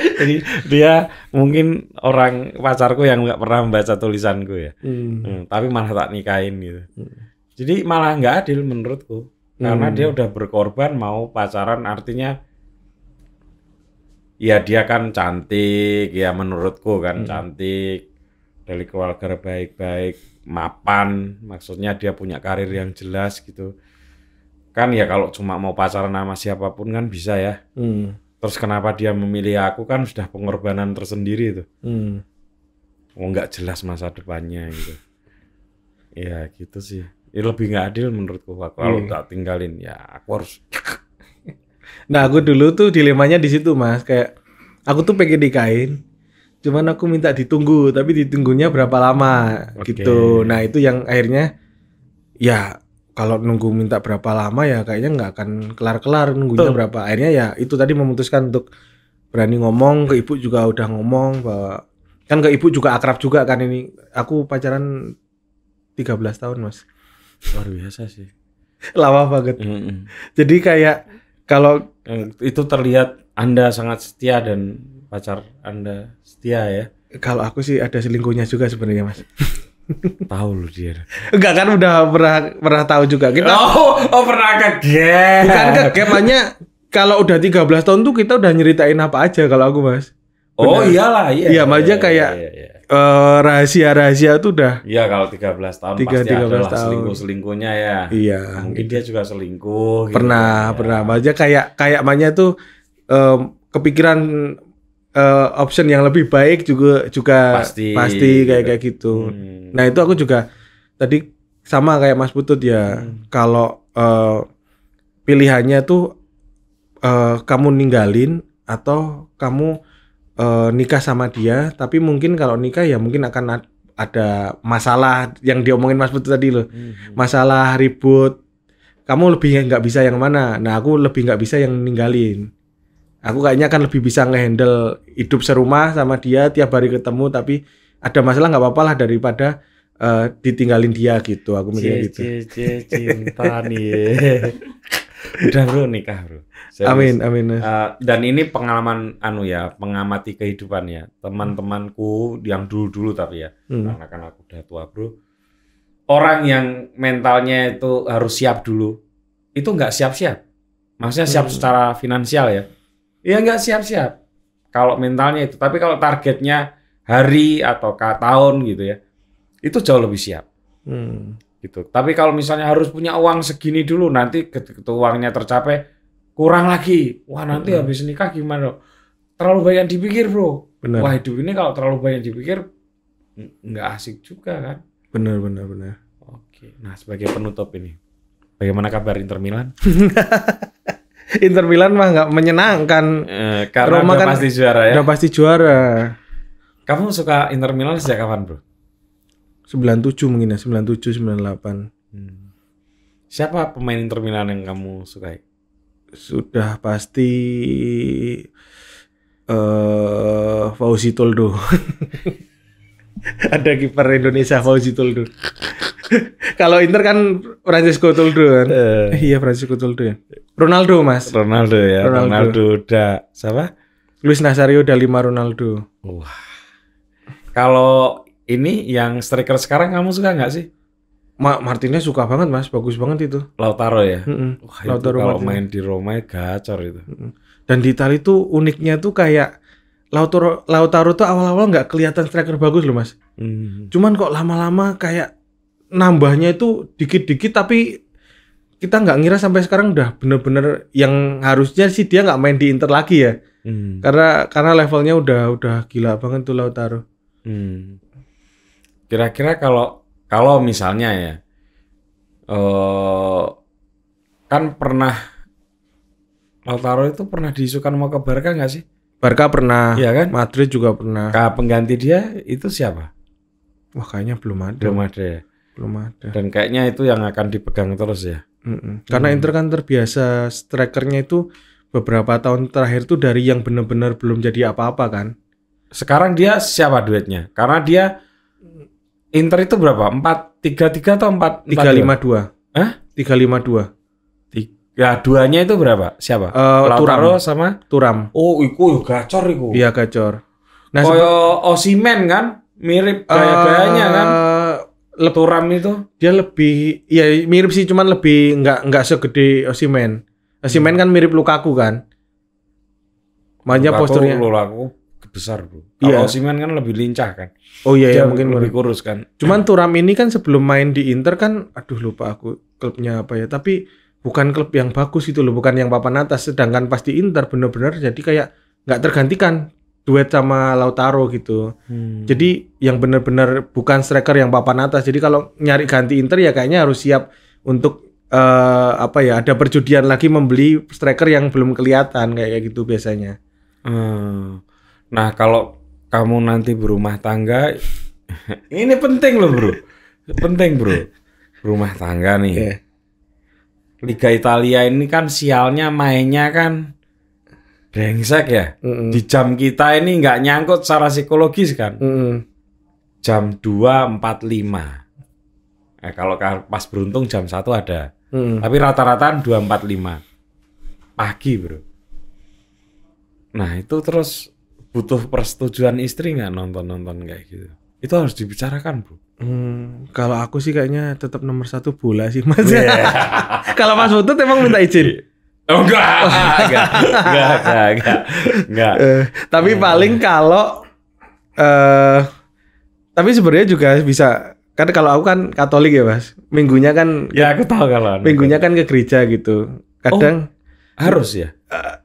jadi dia mungkin orang pacarku yang nggak pernah membaca tulisanku ya hmm. Hmm, tapi malah tak nikahin gitu hmm. jadi malah nggak adil menurutku karena hmm. dia udah berkorban mau pacaran artinya ya dia kan cantik ya menurutku kan hmm. cantik dari keluarga baik-baik mapan maksudnya dia punya karir yang jelas gitu kan ya kalau cuma mau pacaran sama siapapun kan bisa ya hmm terus kenapa dia memilih aku kan sudah pengorbanan tersendiri itu hmm. oh nggak jelas masa depannya gitu ya gitu sih ini ya, lebih nggak adil menurutku kalau hmm. Iya. tak tinggalin ya aku harus [LAUGHS] nah aku dulu tuh dilemanya di situ mas kayak aku tuh pengen dikain. cuman aku minta ditunggu tapi ditunggunya berapa lama okay. gitu nah itu yang akhirnya ya kalau nunggu minta berapa lama ya kayaknya nggak akan kelar-kelar nunggunya Tuh. berapa akhirnya ya itu tadi memutuskan untuk berani ngomong ke ibu juga udah ngomong bahwa kan ke ibu juga akrab juga kan ini aku pacaran 13 tahun mas luar biasa sih [LAUGHS] lama banget mm -hmm. jadi kayak kalau eh, itu terlihat anda sangat setia dan pacar anda setia ya kalau aku sih ada selingkuhnya juga sebenarnya mas [LAUGHS] tahu lu dia. Enggak kan udah pernah pernah tahu juga kita. [LAUGHS] Oh, oh pernah ke gap. Bukan ke gap, hanya kalau udah 13 tahun tuh kita udah nyeritain apa aja kalau aku, Mas. Bener. Oh iyalah, iya. Iya, aja iya, kayak iya, iya, iya. Uh, rahasia-rahasia tuh udah. Iya, kalau 13 tahun 3, pasti 13 adalah tahun. selingkuh-selingkuhnya ya. Iya. Mungkin dia juga selingkuh pernah gitu. Pernah, aja ya. kayak kayak makanya tuh um, kepikiran uh, option yang lebih baik juga juga pasti, pasti gitu kayak kan. kayak gitu. Hmm. Nah itu aku juga tadi sama kayak Mas Putut ya hmm. kalau uh, pilihannya tuh uh, kamu ninggalin atau kamu uh, nikah sama dia tapi mungkin kalau nikah ya mungkin akan ada masalah yang diomongin Mas Putut tadi loh hmm. masalah ribut kamu lebih nggak bisa yang mana nah aku lebih nggak bisa yang ninggalin aku kayaknya akan lebih bisa ngehandle hidup serumah sama dia tiap hari ketemu tapi ada masalah nggak apa-apa lah daripada uh, ditinggalin dia gitu aku mikirnya gitu cie, cie, cinta nih [LAUGHS] udah bro nikah bro Serius. amin amin uh, dan ini pengalaman anu ya mengamati kehidupan ya teman-temanku yang dulu-dulu tapi ya hmm. karena kan aku udah tua bro orang yang mentalnya itu harus siap dulu itu nggak siap-siap maksudnya siap hmm. secara finansial ya Iya nggak siap-siap kalau mentalnya itu tapi kalau targetnya hari atau tahun gitu ya itu jauh lebih siap hmm. gitu tapi kalau misalnya harus punya uang segini dulu nanti ketika uangnya tercapai kurang lagi wah nanti hmm. habis nikah gimana terlalu banyak dipikir bro bener. wah hidup ini kalau terlalu banyak dipikir nggak asik juga kan benar benar benar oke nah sebagai penutup ini bagaimana kabar Inter Milan [LAUGHS] [LAUGHS] Inter Milan mah nggak menyenangkan. Eh, karena Roma kan pasti juara ya. Udah pasti juara. Kamu suka Inter Milan sejak kapan, Bro? 97 mungkin ya, 97 98. Hmm. Siapa pemain Inter Milan yang kamu sukai? Sudah pasti eh uh, Fauzi Toldo. [LAUGHS] [LAUGHS] ada kiper Indonesia Fauzi Tuldo. [LAUGHS] Kalau Inter kan Francisco Tuldo kan. Uh. iya Francisco Tuldo ya. Ronaldo Mas. Ronaldo ya. Ronaldo, Ronaldo udah siapa? Luis Nazario udah lima Ronaldo. Wah. Kalau ini yang striker sekarang kamu suka nggak sih? Ma Martinnya suka banget mas, bagus banget itu. Lautaro ya. Mm -hmm. Wah, Lautaro kalau main di Roma ya gacor itu. Mm -hmm. Dan di Italia itu uniknya tuh kayak Lautaro Lautaro tuh awal-awal nggak kelihatan striker bagus loh mas. Hmm. Cuman kok lama-lama kayak nambahnya itu dikit-dikit tapi kita nggak ngira sampai sekarang udah bener-bener yang harusnya sih dia nggak main di Inter lagi ya. Hmm. Karena karena levelnya udah udah gila banget tuh Lautaro. kira hmm. Kira-kira kalau kalau misalnya ya, uh, kan pernah Lautaro itu pernah diisukan mau ke Barca nggak sih? Barca pernah, ya kan? Madrid juga pernah. Kak pengganti dia itu siapa? Wah kayaknya belum ada. Belum ada ya. Belum ada. Dan kayaknya itu yang akan dipegang terus ya. Mm-mm. Karena mm. Inter kan terbiasa strikernya itu beberapa tahun terakhir tuh dari yang benar-benar belum jadi apa-apa kan. Sekarang dia siapa duetnya? Karena dia Inter itu berapa? Empat tiga tiga atau empat tiga lima dua? Hah? Tiga lima dua. Ya duanya itu berapa? Siapa? Uh, Lautaro Turam sama Turam. Oh, iku gacor iku. Iya gacor. Nah, Koyo Osimen kan mirip gaya-gayanya eh, uh, kan. Leturam Turam itu dia lebih ya mirip sih cuman lebih nggak nggak segede Osimen. Osimen hmm. kan mirip Lukaku kan. Makanya Lukaku, posturnya Lukaku besar, Bro. Kalau yeah. Osimen kan lebih lincah kan. Oh iya, iya dia iya mungkin lebih kurus kan. Cuman Turam ini kan sebelum main di Inter kan aduh lupa aku klubnya apa ya, tapi bukan klub yang bagus itu loh, bukan yang papan atas. Sedangkan pasti Inter bener-bener jadi kayak nggak tergantikan duet sama Lautaro gitu. Hmm. Jadi yang bener-bener bukan striker yang papan atas. Jadi kalau nyari ganti Inter ya kayaknya harus siap untuk uh, apa ya ada perjudian lagi membeli striker yang belum kelihatan kayak gitu biasanya. Hmm. Nah kalau kamu nanti berumah tangga, [LAUGHS] ini penting loh bro, penting bro, rumah tangga nih. Yeah Liga Italia ini kan sialnya mainnya kan brengsek ya. Mm -mm. Di jam kita ini nggak nyangkut secara psikologis kan. Mm -mm. Jam 2.45. Nah, eh, kalau pas beruntung jam 1 ada. Mm -mm. Tapi rata-rata 2.45. Pagi, Bro. Nah, itu terus butuh persetujuan istri nggak nonton-nonton kayak gitu? itu harus dibicarakan bro. Hmm, kalau aku sih kayaknya tetap nomor satu bola sih mas. Yeah. [LAUGHS] kalau Mas Butut emang minta izin? Oh, enggak, oh. enggak, enggak, enggak, enggak. enggak. Uh, tapi uh. paling kalau, uh, tapi sebenarnya juga bisa. Kan kalau aku kan Katolik ya mas, minggunya kan. Ya aku tahu kalau. Minggunya kan ke gereja gitu. Kadang oh, harus ya. Eh,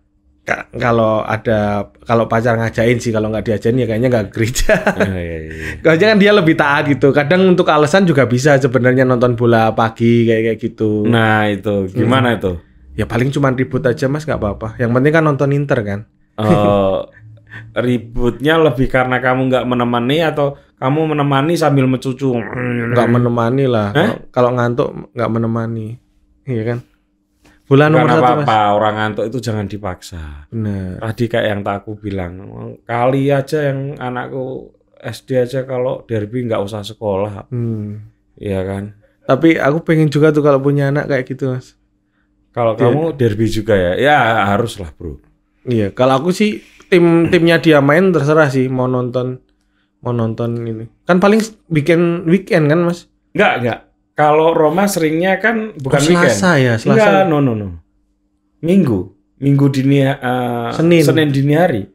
kalau ada kalau pacar ngajain sih kalau nggak diajain ya kayaknya nggak gereja. Oh, [LAUGHS] iya, iya. iya. kan dia lebih taat gitu. Kadang untuk alasan juga bisa sebenarnya nonton bola pagi kayak kayak gitu. Nah itu gimana hmm. itu? Ya paling cuma ribut aja mas nggak apa-apa. Yang penting kan nonton Inter kan. Uh, ributnya lebih karena kamu nggak menemani atau kamu menemani sambil mencucu? Nggak menemani lah. Eh? Kalau ngantuk nggak menemani, iya kan? Bulan nomor Bukan apa, -apa mas. orang ngantuk itu jangan dipaksa. Benar. Tadi kayak yang tak aku bilang, kali aja yang anakku SD aja kalau derby nggak usah sekolah. Hmm. Iya kan. Tapi aku pengen juga tuh kalau punya anak kayak gitu mas. Kalau ya. kamu derby juga ya, ya harus lah bro. Iya, kalau aku sih tim timnya dia main terserah sih mau nonton mau nonton ini. Kan paling weekend weekend kan mas? Enggak enggak. Kalau Roma seringnya kan bukan oh, Selasa weekend. ya, Selasa. Enggak, ya? no no no. Minggu, Minggu dini uh, Senin. Senin dini hari.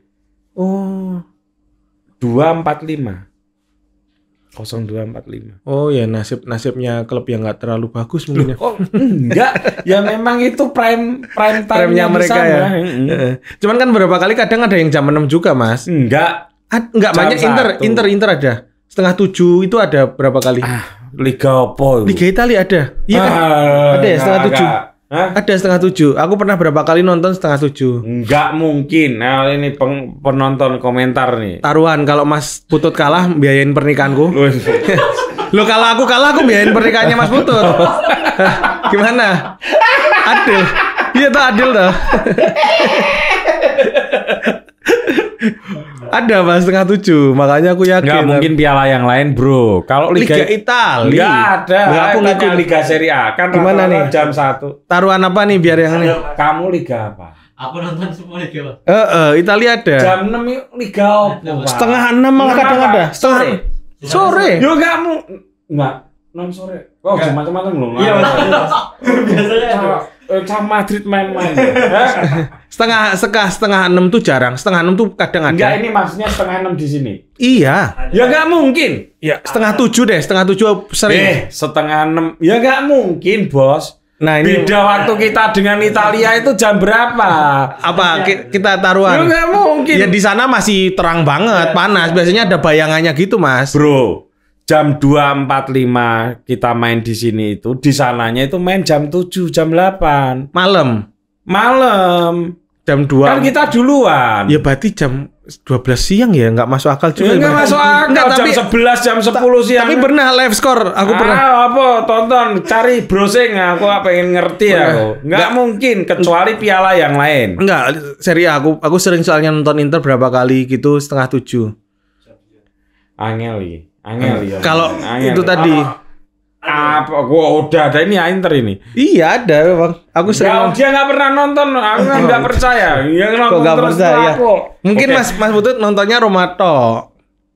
Oh. 245. 0245. Oh ya nasib nasibnya klub yang nggak terlalu bagus mungkin. oh, enggak, ya memang itu prime prime time-nya mereka sama. ya. Cuman kan beberapa kali kadang ada yang jam 6 juga, Mas. Enggak. enggak banyak 1. Inter Inter Inter ada. Setengah tujuh itu ada berapa kali? Ah, Liga apa? Liga Italia ada. Iya kan? ah, kan? ada ya setengah tujuh. Enggak. Ada setengah tujuh. Aku pernah berapa kali nonton setengah tujuh. Enggak mungkin. Nah ini peng, penonton komentar nih. Taruhan kalau Mas Putut kalah biayain pernikahanku. Lo kalau aku kalah aku biayain pernikahannya Mas Putut. [LAUGHS] Gimana? Adil. Iya tuh adil dah. [LAUGHS] [LAUGHS] Ada mas setengah tujuh, makanya aku yakin. Gak mungkin kan. piala yang lain bro. Kalau Liga, Liga Italia, Gak ada. Nggak aku Liga, Liga Serie A kan. Gimana nih? Jam satu. Taruhan apa nih biar yang ini? Kamu Liga apa? Aku nonton semua Liga Pak. Eh, uh, Italia ada. Jam enam Liga apa? Setengah enam malah kadang ada. Setengah sore. Yo kamu. mau nggak enam sore. Wow, oh, macam-macam loh. Iya, biasanya. Real eh, Madrid main-main. [LAUGHS] setengah setengah setengah enam tuh jarang, setengah enam tuh kadang ada. Enggak, ini maksudnya setengah enam di sini. Iya. Ada. Ya enggak mungkin. Ya setengah tujuh deh, setengah tujuh sering. Eh, setengah enam. Ya enggak mungkin, bos. Nah, ini beda waktu kita dengan Italia itu jam berapa? Apa iya. kita taruhan? Ya mungkin. Ya di sana masih terang banget, iya. panas. Biasanya ada bayangannya gitu, Mas. Bro, jam 2.45 kita main di sini itu, di sananya itu main jam 7, jam 8. Malam. Malam. Jam 2. Kan kita duluan. Ya berarti jam 12 siang ya nggak masuk akal juga. Ya, nggak masuk akal. Enggak, jam tapi, 11, jam 10 siang. Tapi pernah live score, aku ah, pernah. apa tonton cari browsing aku pengen ngerti ya aku. enggak mungkin kecuali piala yang lain. Enggak, seri aku aku sering soalnya nonton Inter berapa kali gitu setengah tujuh. Angeli iya. Angel ya. Kalau itu tadi apa gua udah ada ini Inter ini. Iya ada bang. Aku ya, sering. Gak, dia nggak pernah nonton, aku oh, nggak gitu. percaya. Iya nonton gak terus percaya. Aku. Mungkin okay. Mas Mas Butut nontonnya Romato.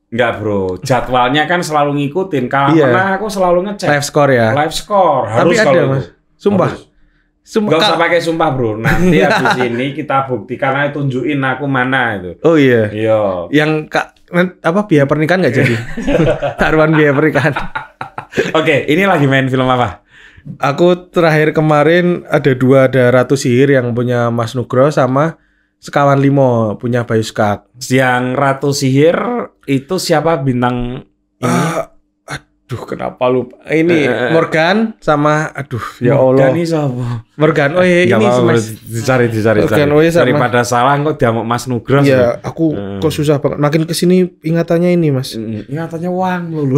Enggak bro, jadwalnya kan selalu ngikutin. Kalau iya. pernah aku selalu ngecek. Live score ya. Live score. Harus Tapi ada mas. Sumpah. Harus. Sumpah. Gak usah pakai sumpah bro. Nanti [LAUGHS] habis ini kita buktikan aja tunjukin aku mana itu. Oh iya. Iya. Yang kak apa biaya pernikahan nggak jadi [LAUGHS] taruhan biaya pernikahan oke okay, ini lagi main film apa aku terakhir kemarin ada dua ada ratu sihir yang punya Mas Nugro sama sekawan limo punya Bayu Skak yang ratu sihir itu siapa bintang ini? Uh, Duh, kenapa lu Ini eh, eh, eh. Morgan sama aduh ya Allah. Morgan ini siapa? Morgan. Oh iya ya ini sama dicari dicari Morgan, cari. Oh, iya, sama. Daripada salah kok dia mau Mas Nugra. Iya, aku hmm. kok susah banget. Makin kesini ingatannya ini, Mas. Mm, mm. Ingatannya uang lu. [LAUGHS]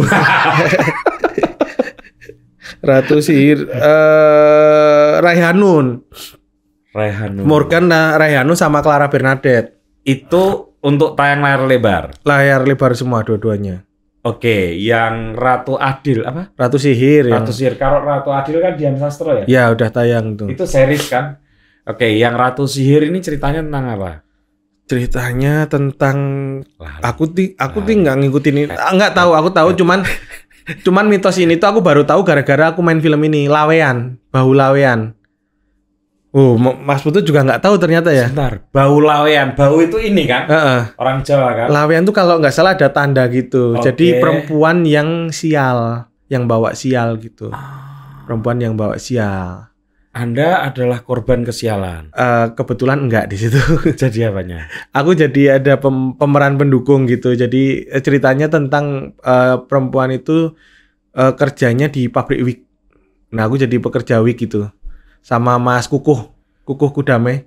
Ratu Sihir uh, Raihanun. Raihanun. Morgan nah, Raihanun sama Clara Bernadette. Itu untuk tayang layar lebar. Layar lebar semua dua-duanya. Oke, yang Ratu Adil apa? Ratu Sihir. Ratu Sihir. Kalau Ratu Adil kan Dian Sastro ya? Ya, udah tayang tuh. Itu series kan? Oke, yang Ratu Sihir ini ceritanya tentang apa? Ceritanya tentang aku ti aku ti nggak ngikutin ini. Eh. Nggak tahu, aku tahu cuman [LAUGHS] cuman mitos ini tuh aku baru tahu gara-gara aku main film ini, Lawean, Bahu Lawean. Oh, Mas Putu juga nggak tahu ternyata ya. Sebentar, bau lawean. Bau itu ini kan? Uh -uh. Orang Jawa kan. Lawean tuh kalau nggak salah ada tanda gitu. Okay. Jadi perempuan yang sial, yang bawa sial gitu. Ah. Perempuan yang bawa sial. Anda adalah korban kesialan. Uh, kebetulan enggak di situ. [LAUGHS] Jadi apanya? Aku jadi ada pem pemeran pendukung gitu. Jadi eh, ceritanya tentang uh, perempuan itu uh, kerjanya di pabrik wig. Nah, aku jadi pekerja wig gitu sama Mas Kukuh, Kukuh Kudame.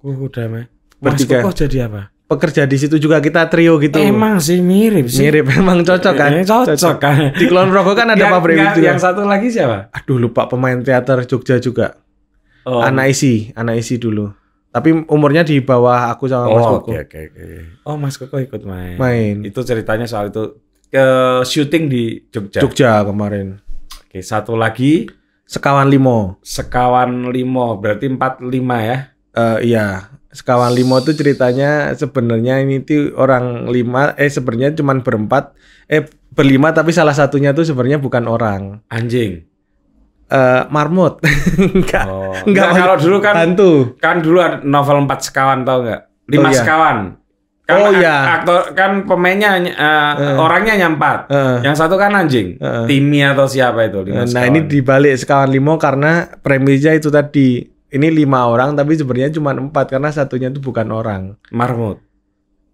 Kukuh Kudame. Mas Kukuh jadi apa? Pekerja di situ juga kita trio gitu. Emang sih mirip sih. Mirip emang cocok kan? Eh, cocok, cocok kan. Di Klon Progo kan ada Pak Brewi juga. Yang satu lagi siapa? Aduh lupa pemain teater Jogja juga. Oh. Anak isi, anak isi dulu. Tapi umurnya di bawah aku sama oh, oh, Mas Koko. Okay, okay, okay. Oh, Mas Koko ikut main. Main. Itu ceritanya soal itu ke syuting di Jogja. Jogja kemarin. Oke, satu lagi Sekawan limo. Sekawan limo berarti empat lima ya? Uh, iya. Sekawan limo itu ceritanya sebenarnya ini tuh orang lima eh sebenarnya cuma berempat eh berlima tapi salah satunya tuh sebenarnya bukan orang. Anjing. Uh, marmut. [LAUGHS] enggak. Oh. Enggak, kalau dulu kan hantu. Kan dulu ada novel empat sekawan tau enggak? Lima oh, iya. sekawan Kan oh iya. Aktor kan pemainnya uh, uh. orangnya empat Uh. Yang satu kan anjing. Uh. timi atau siapa itu? Lima nah, ini dibalik sekawan limo karena premisnya itu tadi ini lima orang tapi sebenarnya cuma empat karena satunya itu bukan orang. Marmut.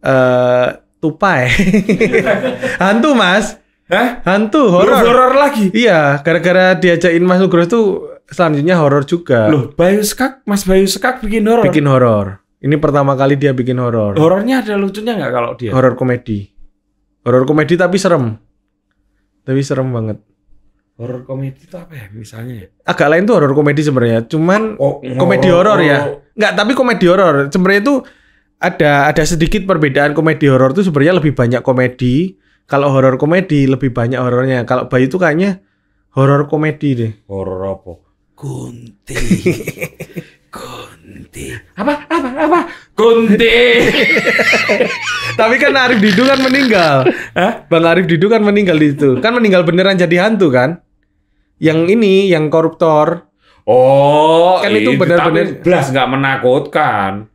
uh, tupai. [LAUGHS] Hantu, Mas. Hah? Hantu horor. Horor lagi. Iya, gara-gara diajakin Mas nugroho itu selanjutnya horor juga. Loh, Bayu Sekak, Mas Bayu Sekak bikin horor. Bikin horor. Ini pertama kali dia bikin horor. Horornya ada lucunya nggak kalau dia? Horor komedi. Horor komedi tapi serem. Tapi serem banget. Horor komedi itu apa ya misalnya? Ya? Agak lain tuh horor komedi sebenarnya. Cuman oh, komedi oh. horor ya. Nggak, tapi komedi horor sebenarnya itu ada ada sedikit perbedaan komedi horor tuh sebenarnya lebih banyak komedi. Kalau horor komedi lebih banyak horornya. Kalau bayi tuh kayaknya horor komedi deh. Horor apa? Gunting. [LAUGHS] Gunting. Kunti. Apa? Apa? Apa? Kunti. [LAUGHS] Tapi kan Arif Didu kan meninggal. Hah? Bang Arif Didu kan meninggal di itu. Kan meninggal beneran jadi hantu kan? Yang ini, yang koruptor. Oh, kan itu benar-benar blas nggak menakutkan.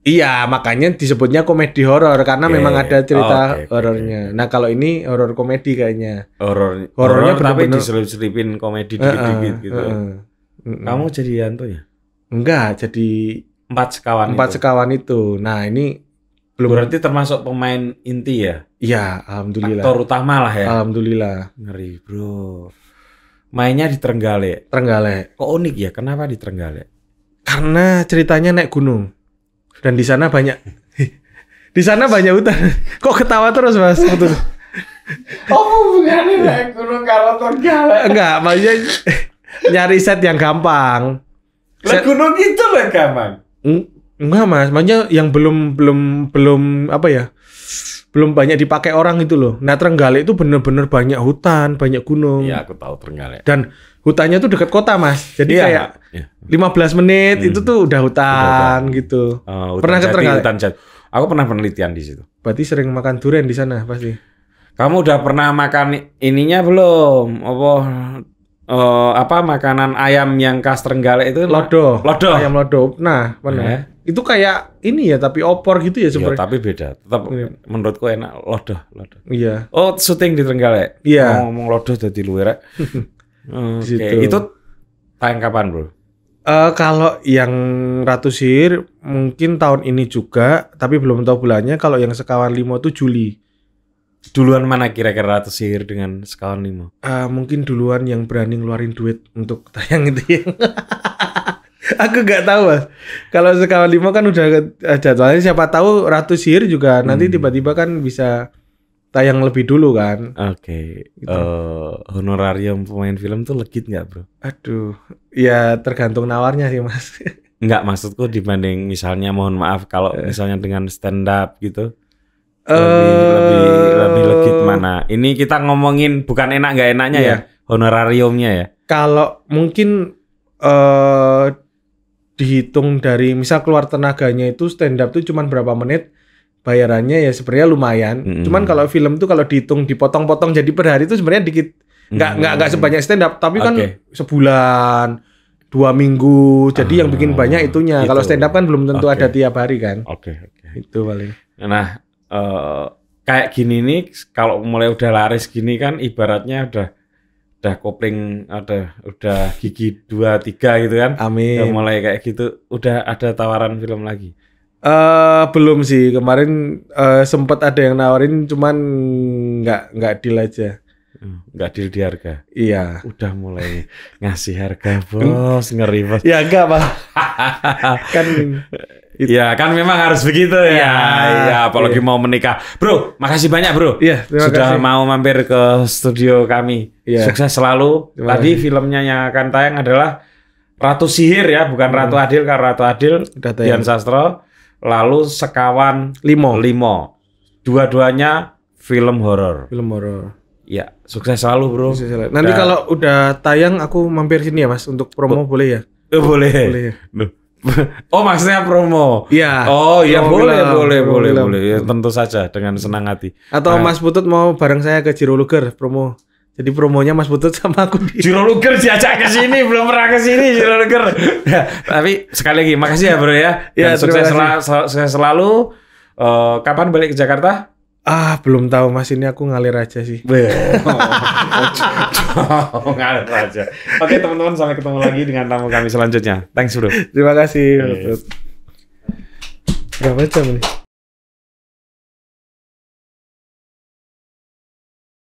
Iya, makanya disebutnya komedi horor karena okay. memang ada cerita okay, okay. horornya. Nah, kalau ini horor komedi kayaknya. Horor. Horornya horror, tapi diselip-selipin komedi dikit-dikit uh, uh, gitu. Uh, uh, uh. Kamu jadi hantu ya? Enggak, jadi empat sekawan. Empat itu. sekawan itu. Nah ini belum berarti termasuk pemain inti ya? Iya, alhamdulillah. Faktor utama lah ya. Alhamdulillah. Ngeri bro. Mainnya di Trenggalek. Trenggalek. Kok unik ya? Kenapa di Trenggalek? Karena ceritanya naik gunung dan di sana banyak [LAUGHS] di sana banyak hutan. [LAUGHS] Kok ketawa terus mas? Betul. [LAUGHS] Oh hubungannya naik gunung karena Trenggalek? Enggak, maksudnya nyari set yang gampang lah gunung itu lah kaman. Enggak mas, makanya yang belum belum belum apa ya? Belum banyak dipakai orang itu loh. Nah Trenggalek itu bener-bener banyak hutan, banyak gunung. Iya aku tahu Trenggalek. Dan hutannya tuh dekat kota mas, jadi iya, kayak iya. lima belas 15 menit hmm. itu tuh udah hutan, udah gitu. Uh, hutan pernah ke Trenggalek? Aku pernah penelitian di situ. Berarti sering makan durian di sana pasti. Kamu udah pernah makan ininya belum? Apa uh, apa makanan ayam yang khas Trenggalek itu lodo. Lodo. Ayam lodo. Nah, mana Yeah. Itu kayak ini ya tapi opor gitu ya iya, sebenarnya. tapi beda. Tetap yeah. menurutku enak lodo, lodo. Iya. Oh, syuting di Trenggalek. Iya. Yeah. Ngomong, ngomong lodo jadi luwera. [LAUGHS] Oke, okay. Gitu. itu tayang kapan, Bro? Uh, kalau yang Ratu Sihir mungkin tahun ini juga, tapi belum tahu bulannya. Kalau yang Sekawan Limo itu Juli duluan mana kira-kira sihir dengan Skala lima? Uh, mungkin duluan yang berani ngeluarin duit untuk [LAUGHS] tayang itu ya. Aku gak tahu mas. Kalau Skala lima kan udah jadwalnya siapa tahu ratu sihir juga hmm. nanti tiba-tiba kan bisa tayang lebih dulu kan. Oke. Okay. Gitu. Uh, honorarium pemain film tuh legit nggak bro? Aduh, ya tergantung nawarnya sih mas. Enggak [LAUGHS] maksudku dibanding misalnya mohon maaf kalau eh. misalnya dengan stand up gitu. Uh, lebih legit mana. Ini kita ngomongin bukan enak nggak enaknya yeah. ya, iya. honorariumnya ya. Kalau mungkin uh, dihitung dari misal keluar tenaganya itu stand up tuh cuman berapa menit bayarannya ya sebenarnya lumayan. Mm -hmm. Cuman kalau film tuh kalau dihitung dipotong-potong jadi per hari itu sebenarnya dikit nggak nggak nggak sebanyak stand up tapi okay. kan sebulan dua minggu jadi ah, yang bikin ah, banyak itunya gitu. kalau stand up kan belum tentu okay. ada tiap hari kan oke okay, oke okay. itu paling nah uh, kayak gini nih kalau mulai udah laris gini kan ibaratnya udah udah kopling ada udah gigi dua tiga gitu kan amin udah mulai kayak gitu udah ada tawaran film lagi uh, belum sih kemarin uh, eh, sempat ada yang nawarin cuman nggak nggak deal aja hmm, nggak deal di harga iya udah mulai [LAUGHS] ngasih harga bos ngeri bos ya enggak pak [LAUGHS] kan Gitu. Iya kan memang harus begitu ya. Iya, ya, apalagi iya. mau menikah. Bro, makasih banyak bro. Iya, Sudah kasih. mau mampir ke studio kami. Iya. Sukses selalu. Terima Tadi kasih. filmnya yang akan tayang adalah Ratu Sihir ya, bukan hmm. Ratu iya. Adil karena Ratu Adil Dian Sastro. Lalu Sekawan Limo. Limo. Dua-duanya film horor. Film horor. Ya, sukses selalu bro. Sukses selalu. Nanti Dan, kalau udah tayang aku mampir sini ya mas untuk promo boleh ya? Eh boleh. Boleh. Ya. [LAUGHS] oh maksudnya promo? Iya. Oh iya boleh, boleh boleh film. boleh ya, tentu saja dengan senang hati. Atau nah. Mas Butut mau bareng saya ke Jiro Luger promo. Jadi promonya Mas Butut sama aku. [LAUGHS] Jiro Luger diajak ke sini, [LAUGHS] belum pernah ke sini Jiro Luger. ya, tapi sekali lagi makasih ya bro ya. Iya, Dan ya sukses, sel sukses selalu. Uh, kapan balik ke Jakarta? Ah, belum tahu Mas ini aku ngalir aja sih. [LAUGHS] oh, [LAUGHS] ngalir aja. Oke, teman-teman sampai ketemu lagi dengan tamu kami selanjutnya. Thanks, Bro. Terima kasih. Yes. Berapa jam nih?